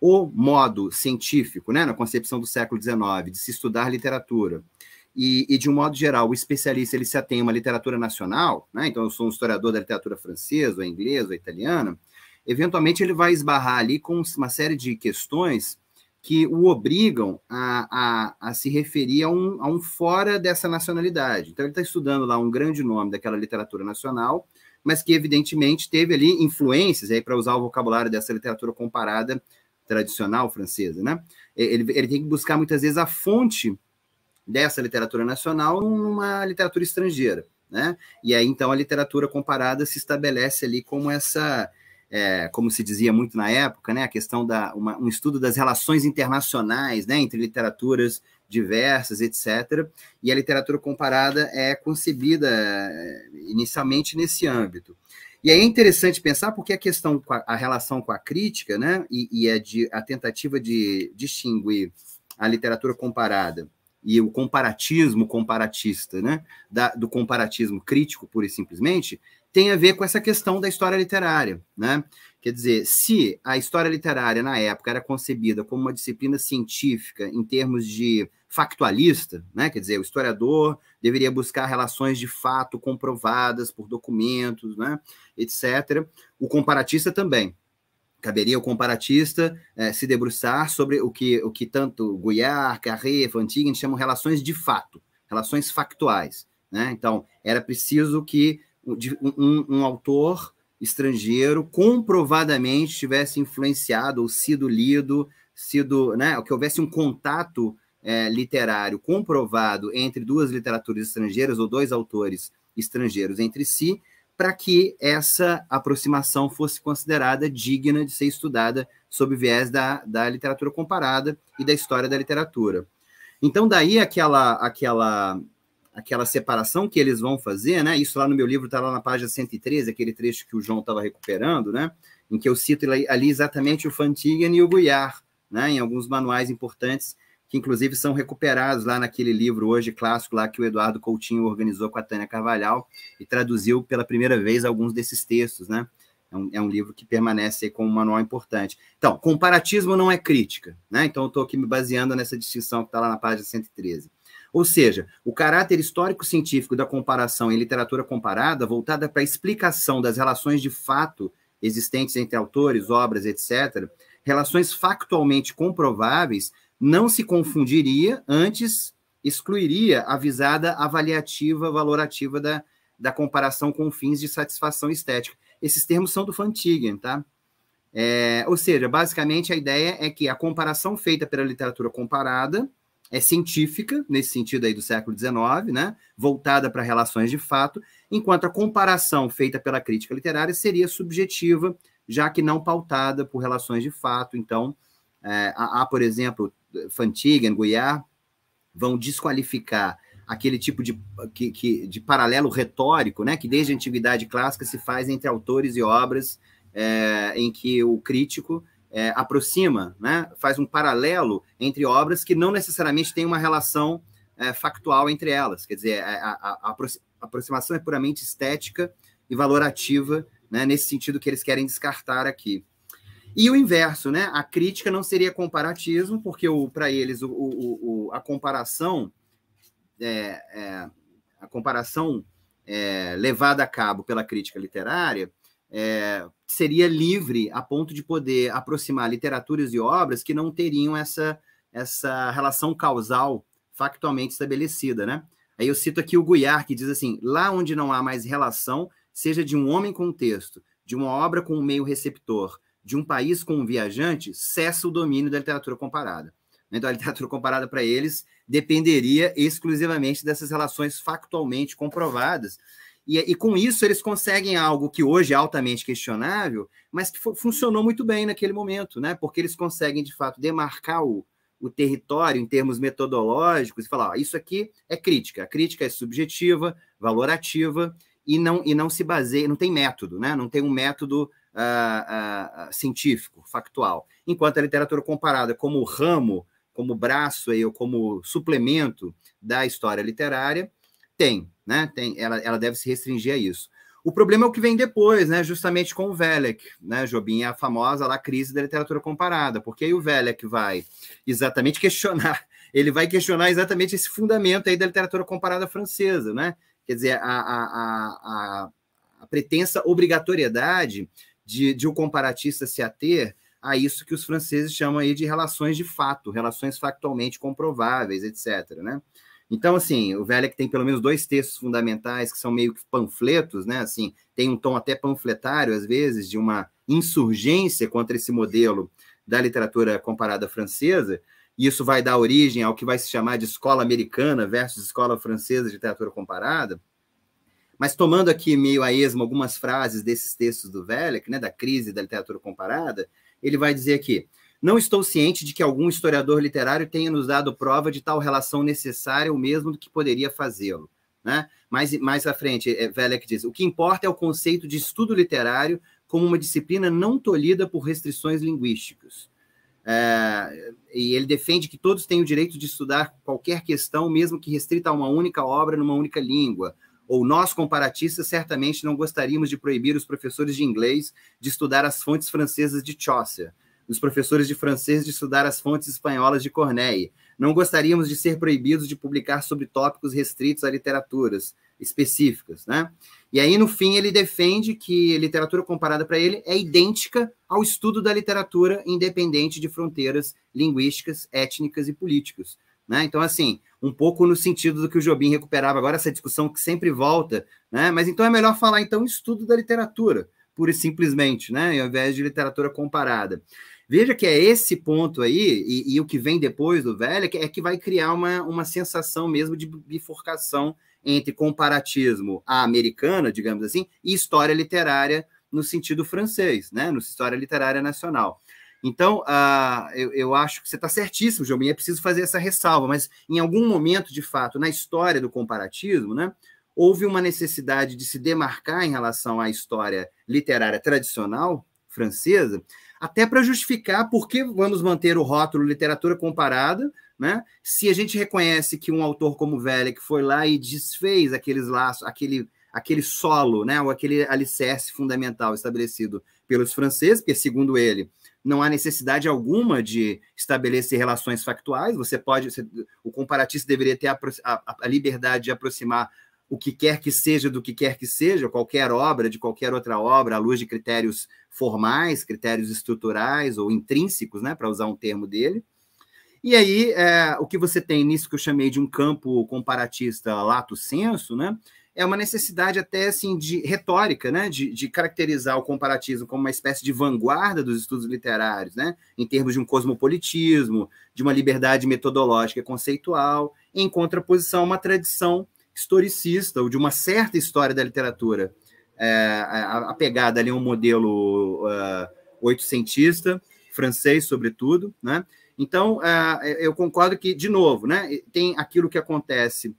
o modo científico, né, na concepção do século XIX, de se estudar literatura, e, e, de um modo geral, o especialista ele se atém a uma literatura nacional, né? então eu sou um historiador da literatura francesa, ou inglesa, ou italiana, eventualmente ele vai esbarrar ali com uma série de questões que o obrigam a, a, a se referir a um, a um fora dessa nacionalidade. Então ele está estudando lá um grande nome daquela literatura nacional, mas que evidentemente teve ali influências, aí para usar o vocabulário dessa literatura comparada tradicional francesa, né? Ele, ele tem que buscar muitas vezes a fonte dessa literatura nacional numa literatura estrangeira. Né? E aí, então, a literatura comparada se estabelece ali como essa, é, como se dizia muito na época, né? a questão da uma, um estudo das relações internacionais né? entre literaturas diversas, etc. E a literatura comparada é concebida é, inicialmente nesse âmbito. E aí é interessante pensar porque a questão, a relação com a crítica, né, e, e é de, a tentativa de distinguir a literatura comparada e o comparatismo comparatista, né, da, do comparatismo crítico, pura e simplesmente, tem a ver com essa questão da história literária. Né? Quer dizer, se a história literária, na época, era concebida como uma disciplina científica em termos de factualista, né? quer dizer, o historiador deveria buscar relações de fato comprovadas por documentos, né? etc. O comparatista também caberia ao comparatista é, se debruçar sobre o que, o que tanto Guiar, Carré, Fantigin chamam relações de fato, relações factuais. Né? Então, era preciso que um, um autor estrangeiro comprovadamente tivesse influenciado ou sido lido, sido, né, que houvesse um contato é, literário comprovado entre duas literaturas estrangeiras ou dois autores estrangeiros entre si, para que essa aproximação fosse considerada digna de ser estudada sob viés da, da literatura comparada e da história da literatura. Então, daí aquela, aquela, aquela separação que eles vão fazer, né? Isso lá no meu livro está lá na página 113, aquele trecho que o João estava recuperando, né? Em que eu cito ali exatamente o Fantingen e o Guiar, né? Em alguns manuais importantes que inclusive são recuperados lá naquele livro hoje clássico lá que o Eduardo Coutinho organizou com a Tânia Carvalhal e traduziu pela primeira vez alguns desses textos, né? É um, é um livro que permanece como um manual importante. Então, comparatismo não é crítica, né? Então, eu estou aqui me baseando nessa distinção que está lá na página 113. Ou seja, o caráter histórico-científico da comparação em literatura comparada, voltada para a explicação das relações de fato existentes entre autores, obras, etc., relações factualmente comprováveis não se confundiria, antes excluiria a visada avaliativa, valorativa da, da comparação com fins de satisfação estética. Esses termos são do Fantigen, tá? É, ou seja, basicamente a ideia é que a comparação feita pela literatura comparada é científica, nesse sentido aí do século XIX, né? voltada para relações de fato, enquanto a comparação feita pela crítica literária seria subjetiva, já que não pautada por relações de fato. Então, é, há, por exemplo, Fantigen, Guiar, vão desqualificar aquele tipo de, que, que, de paralelo retórico, né, que desde a antiguidade clássica se faz entre autores e obras, é, em que o crítico é, aproxima, né, faz um paralelo entre obras que não necessariamente têm uma relação é, factual entre elas. Quer dizer, é, a, a, a aproximação é puramente estética e valorativa, né, nesse sentido que eles querem descartar aqui. E o inverso, né? A crítica não seria comparatismo, porque para eles o, o, o, a comparação é, é, a comparação é, levada a cabo pela crítica literária é, seria livre a ponto de poder aproximar literaturas e obras que não teriam essa, essa relação causal factualmente estabelecida, né? Aí eu cito aqui o Guiar, que diz assim: lá onde não há mais relação, seja de um homem com o texto, de uma obra com o meio receptor, de um país com um viajante cessa o domínio da literatura comparada. Né? Então, a literatura comparada para eles dependeria exclusivamente dessas relações factualmente comprovadas. E, e, com isso eles conseguem algo que hoje é altamente questionável, mas que funcionou muito bem naquele momento, né? Porque eles conseguem, de fato, demarcar o, o território em termos metodológicos e falar: ó, isso aqui é crítica, a crítica é subjetiva, valorativa, e não, e não se baseia, não tem método, né? Não tem um método ah, ah, ah, científico, factual. Enquanto a literatura comparada, como ramo, como braço aí, ou como suplemento da história literária, tem, né? Tem, ela, ela deve se restringir a isso. O problema é o que vem depois, né? Justamente com o Velec, né, Jobim? É a famosa lá, crise da literatura comparada, porque aí o Velec vai exatamente questionar, *laughs* ele vai questionar exatamente esse fundamento aí da literatura comparada francesa, né? Quer dizer, a, a, a, a pretensa obrigatoriedade de, de o um comparatista se ater a isso que os franceses chamam aí de relações de fato, relações factualmente comprováveis, etc. Né? Então, assim, o é que tem pelo menos dois textos fundamentais que são meio que panfletos, né? Assim, tem um tom até panfletário, às vezes, de uma insurgência contra esse modelo da literatura comparada francesa, e isso vai dar origem ao que vai se chamar de escola americana versus escola francesa de literatura comparada. Mas tomando aqui meio a esmo algumas frases desses textos do Velec, né, da crise da literatura comparada, ele vai dizer aqui: não estou ciente de que algum historiador literário tenha nos dado prova de tal relação necessária ou mesmo do que poderia fazê-lo. Né? Mais, mais à frente, é, Velec diz: o que importa é o conceito de estudo literário como uma disciplina não tolhida por restrições linguísticas. É, e ele defende que todos têm o direito de estudar qualquer questão, mesmo que restrita a uma única obra numa única língua, ou nós comparatistas certamente não gostaríamos de proibir os professores de inglês de estudar as fontes francesas de Chaucer, os professores de francês de estudar as fontes espanholas de Corneille. Não gostaríamos de ser proibidos de publicar sobre tópicos restritos a literaturas específicas, né? E aí no fim ele defende que literatura comparada para ele é idêntica ao estudo da literatura independente de fronteiras linguísticas, étnicas e políticas, né? Então assim, um pouco no sentido do que o Jobim recuperava agora, essa discussão que sempre volta, né? Mas então é melhor falar então estudo da literatura, pura e simplesmente, né? Ao invés de literatura comparada. Veja que é esse ponto aí, e, e o que vem depois do velho, é que, é que vai criar uma, uma sensação mesmo de bifurcação entre comparatismo à americana, digamos assim, e história literária no sentido francês, né? No história literária nacional. Então, uh, eu, eu, acho que você está certíssimo, João, é preciso fazer essa ressalva, mas em algum momento, de fato, na história do comparatismo, né, houve uma necessidade de se demarcar em relação à história literária tradicional francesa, até para justificar por que vamos manter o rótulo literatura comparada, né, se a gente reconhece que um autor como Velec foi lá e desfez aqueles laços, aquele aquele solo, né, ou aquele alicerce fundamental estabelecido pelos franceses, porque, segundo ele, não há necessidade alguma de estabelecer relações factuais. Você pode, você, o comparatista deveria ter a, a, a, liberdade de aproximar o que quer que seja do que quer que seja, qualquer obra de qualquer outra obra, à luz de critérios formais, critérios estruturais ou intrínsecos, né, para usar um termo dele. E aí, é, o que você tem nisso que eu chamei de um campo comparatista lato senso, né? é uma necessidade até assim de retórica, né? De, de, caracterizar o comparatismo como uma espécie de vanguarda dos estudos literários, né? Em termos de um cosmopolitismo, de uma liberdade metodológica e conceitual, em contraposição a uma tradição historicista ou de uma certa história da literatura, é, apegada ali a um modelo uh, oitocentista, francês sobretudo, né? Então, uh, eu concordo que, de novo, né, tem aquilo que acontece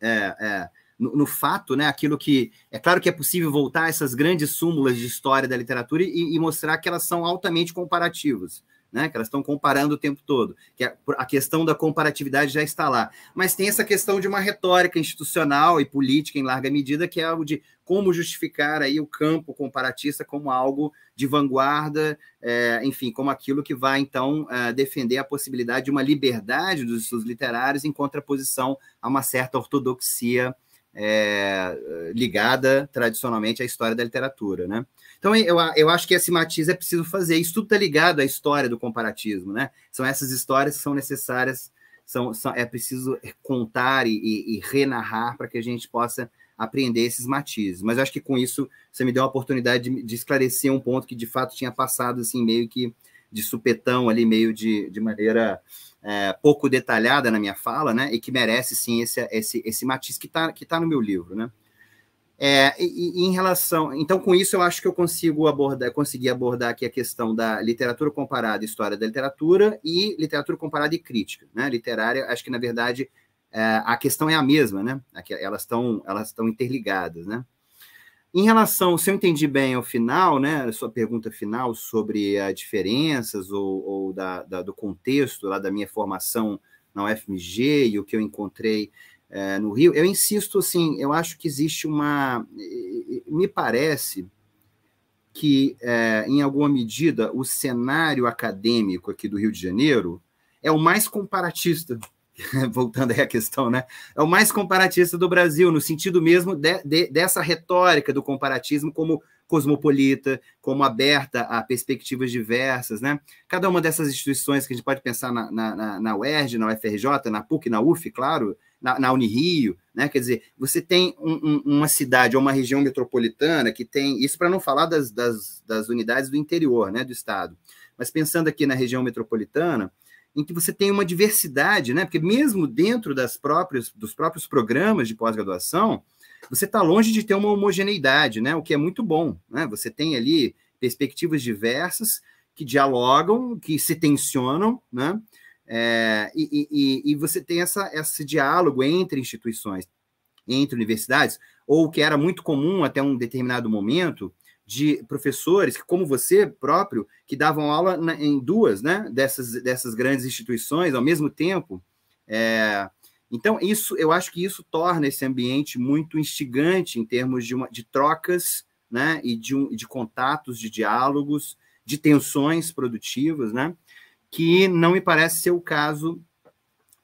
é, é, no, no, fato, né, aquilo que. É claro que é possível voltar a essas grandes súmulas de história da literatura e, e mostrar que elas são altamente comparativas. Né, que elas estão comparando o tempo todo, que a, a, questão da comparatividade já está lá. Mas tem essa questão de uma retórica institucional e política em larga medida, que é algo de como justificar aí o campo comparatista como algo de vanguarda, é, enfim, como aquilo que vai, então, é, defender a possibilidade de uma liberdade dos estudos literários em contraposição a uma certa ortodoxia é, ligada tradicionalmente à história da literatura, né? Então eu, eu acho que esse matiz é preciso fazer. Isso tudo está ligado à história do comparatismo, né? São essas histórias que são necessárias, são, são é preciso contar e, e, e renarrar para que a gente possa aprender esses matizes. Mas eu acho que com isso você me deu a oportunidade de, de, esclarecer um ponto que de fato tinha passado assim meio que de supetão ali, meio de, de maneira é, pouco detalhada na minha fala, né, e que merece sim esse, esse, esse matiz que está que tá no meu livro, né. É, e, e, em relação, então com isso eu acho que eu consigo abordar, consegui abordar aqui a questão da literatura comparada, história da literatura e literatura comparada e crítica, né, literária. Acho que na verdade é, a questão é a mesma, né, elas estão elas estão interligadas, né. Em relação, se eu entendi bem ao final, né, a sua pergunta final sobre as eh, diferenças ou, ou da, da, do contexto lá da minha formação na UFMG e o que eu encontrei é, no Rio, eu insisto assim, eu acho que existe uma. Me parece que, é, em alguma medida, o cenário acadêmico aqui do Rio de Janeiro é o mais comparatista *laughs* voltando aí à questão, né? É o mais comparatista do Brasil, no sentido mesmo de, de, dessa retórica do comparatismo como cosmopolita, como aberta a perspectivas diversas, né? Cada uma dessas instituições que a gente pode pensar na, na, na UERJ, na UFRJ, na PUC, na UF, claro, na, na Unirio, né? Quer dizer, você tem um, um, uma cidade ou uma região metropolitana que tem, isso para não falar das, das, das unidades do interior, né, do estado, mas pensando aqui na região metropolitana, em que você tem uma diversidade, né? Porque mesmo dentro das próprias, dos próprios programas de pós-graduação, você está longe de ter uma homogeneidade, né? O que é muito bom, né? Você tem ali perspectivas diversas que dialogam, que se tensionam, né? É, e, e, e, você tem essa, esse diálogo entre instituições, entre universidades, ou que era muito comum até um determinado momento, de professores, que como você próprio, que davam aula na, em duas né, dessas, dessas grandes instituições ao mesmo tempo. É, então, isso eu acho que isso torna esse ambiente muito instigante em termos de, uma, de trocas né, e de, um, de contatos, de diálogos, de tensões produtivas, né, que não me parece ser o caso,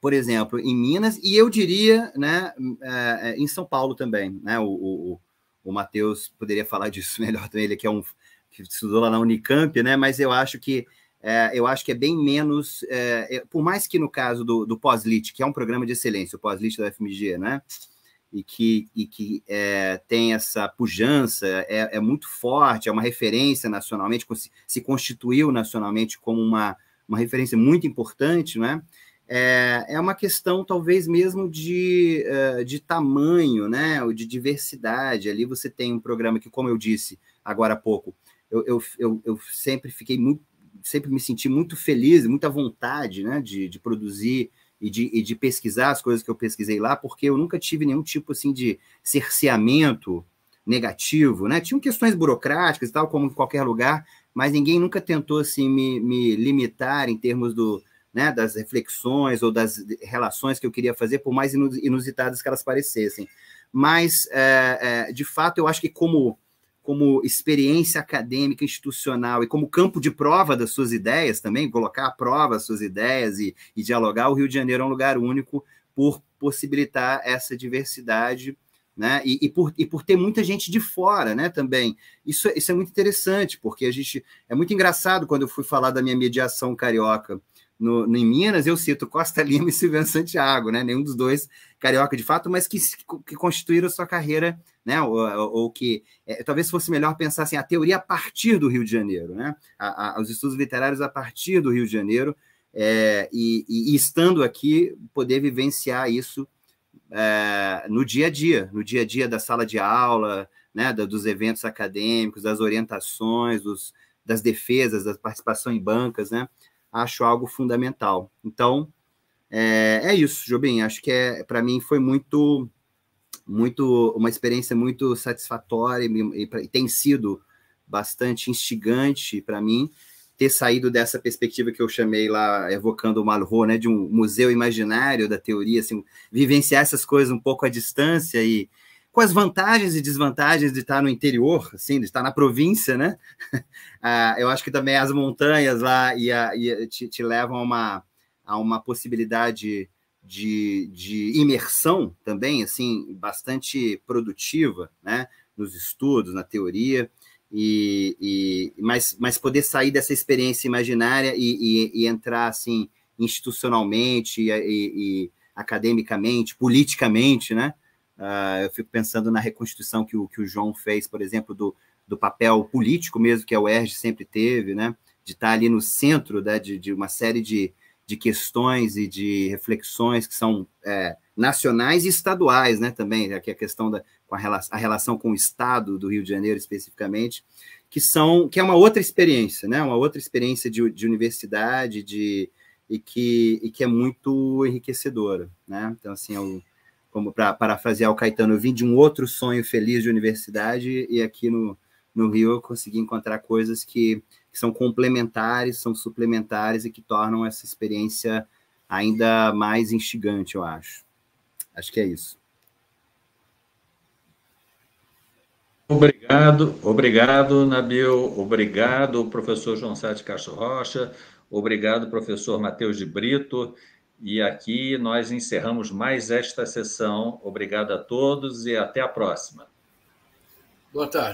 por exemplo, em Minas, e eu diria né, é, é, em São Paulo também. Né, o, o o Matheus poderia falar disso *laughs* melhor também, ele que é um que estudou lá na Unicamp, né? Mas eu acho que é, eu acho que é bem menos, é, é por mais que no caso do, do Pós-Lit, que é um programa de excelência, o Pós-Lit da FMG, né? E que, e que é, tem essa pujança, é, é muito forte, é uma referência nacionalmente, se constituiu nacionalmente como uma, uma referência muito importante, né? é, é uma questão talvez mesmo de, é, de tamanho, né, ou de diversidade. Ali você tem um programa que, como eu disse agora há pouco, eu, eu, eu, eu sempre fiquei muito, sempre me senti muito feliz, muita vontade, né, de, de produzir e de, e de pesquisar as coisas que eu pesquisei lá, porque eu nunca tive nenhum tipo, assim, de cerceamento negativo, né? Tinham questões burocráticas e tal, como em qualquer lugar, mas ninguém nunca tentou, assim, me, me limitar em termos do, né, das reflexões ou das relações que eu queria fazer, por mais inusitadas que elas parecessem. Mas, é, é, de fato, eu acho que como, como experiência acadêmica institucional e como campo de prova das suas ideias também, colocar à prova as suas ideias e, e dialogar, o Rio de Janeiro é um lugar único por possibilitar essa diversidade né? E, e, por, e por ter muita gente de fora, né? Também isso, é, isso é muito interessante, porque a gente é muito engraçado quando eu fui falar da minha mediação carioca no, no, em Minas, eu cito Costa Lima e Silvio Santiago, né? Nenhum dos dois carioca de fato, mas que, que constituíram sua carreira, né? Ou, ou, que é, talvez fosse melhor pensar assim, a teoria a partir do Rio de Janeiro, né? A, a, os estudos literários a partir do Rio de Janeiro, é, e, e, e, estando aqui, poder vivenciar isso é, no dia a dia, no dia a dia da sala de aula, né? Da, dos eventos acadêmicos, das orientações, dos, das defesas, da participação em bancas, né? acho algo fundamental. Então, é, é isso, Jobim. Acho que é, para mim foi muito, muito uma experiência muito satisfatória e, e, e tem sido bastante instigante para mim ter saído dessa perspectiva que eu chamei lá, evocando o Malraux, né, de um museu imaginário da teoria, assim, vivenciar essas coisas um pouco à distância e, com as vantagens e desvantagens de estar no interior, assim, de estar na província, né? *laughs* ah, eu acho que também as montanhas lá e, a, e te, te, levam a uma, a uma possibilidade de, de imersão também, assim, bastante produtiva, né? Nos estudos, na teoria. E, e mas, mas poder sair dessa experiência imaginária e, e, e entrar assim institucionalmente e, e, e, academicamente, politicamente, né? Uh, eu fico pensando na reconstituição que o, que o João fez, por exemplo, do, do papel político mesmo que a UERJ sempre teve, né? de estar ali no centro né? de, de uma série de, de questões e de reflexões que são é, nacionais e estaduais né? também, aqui né? é a questão da com a relação, a relação com o Estado do Rio de Janeiro especificamente, que são que é uma outra experiência, né? uma outra experiência de, de universidade de, e, que, e que é muito enriquecedora. Né? Então, assim, eu, é como para parafrasear o Caetano, eu vim de um outro sonho feliz de universidade e aqui no, no Rio eu consegui encontrar coisas que, que são complementares, são suplementares e que tornam essa experiência ainda mais instigante, eu acho. Acho que é isso. Obrigado, obrigado, Nabil, obrigado, professor João Sá de Castro Rocha, obrigado, professor Matheus de Brito. E aqui nós encerramos mais esta sessão. Obrigado a todos e até a próxima. Boa tarde.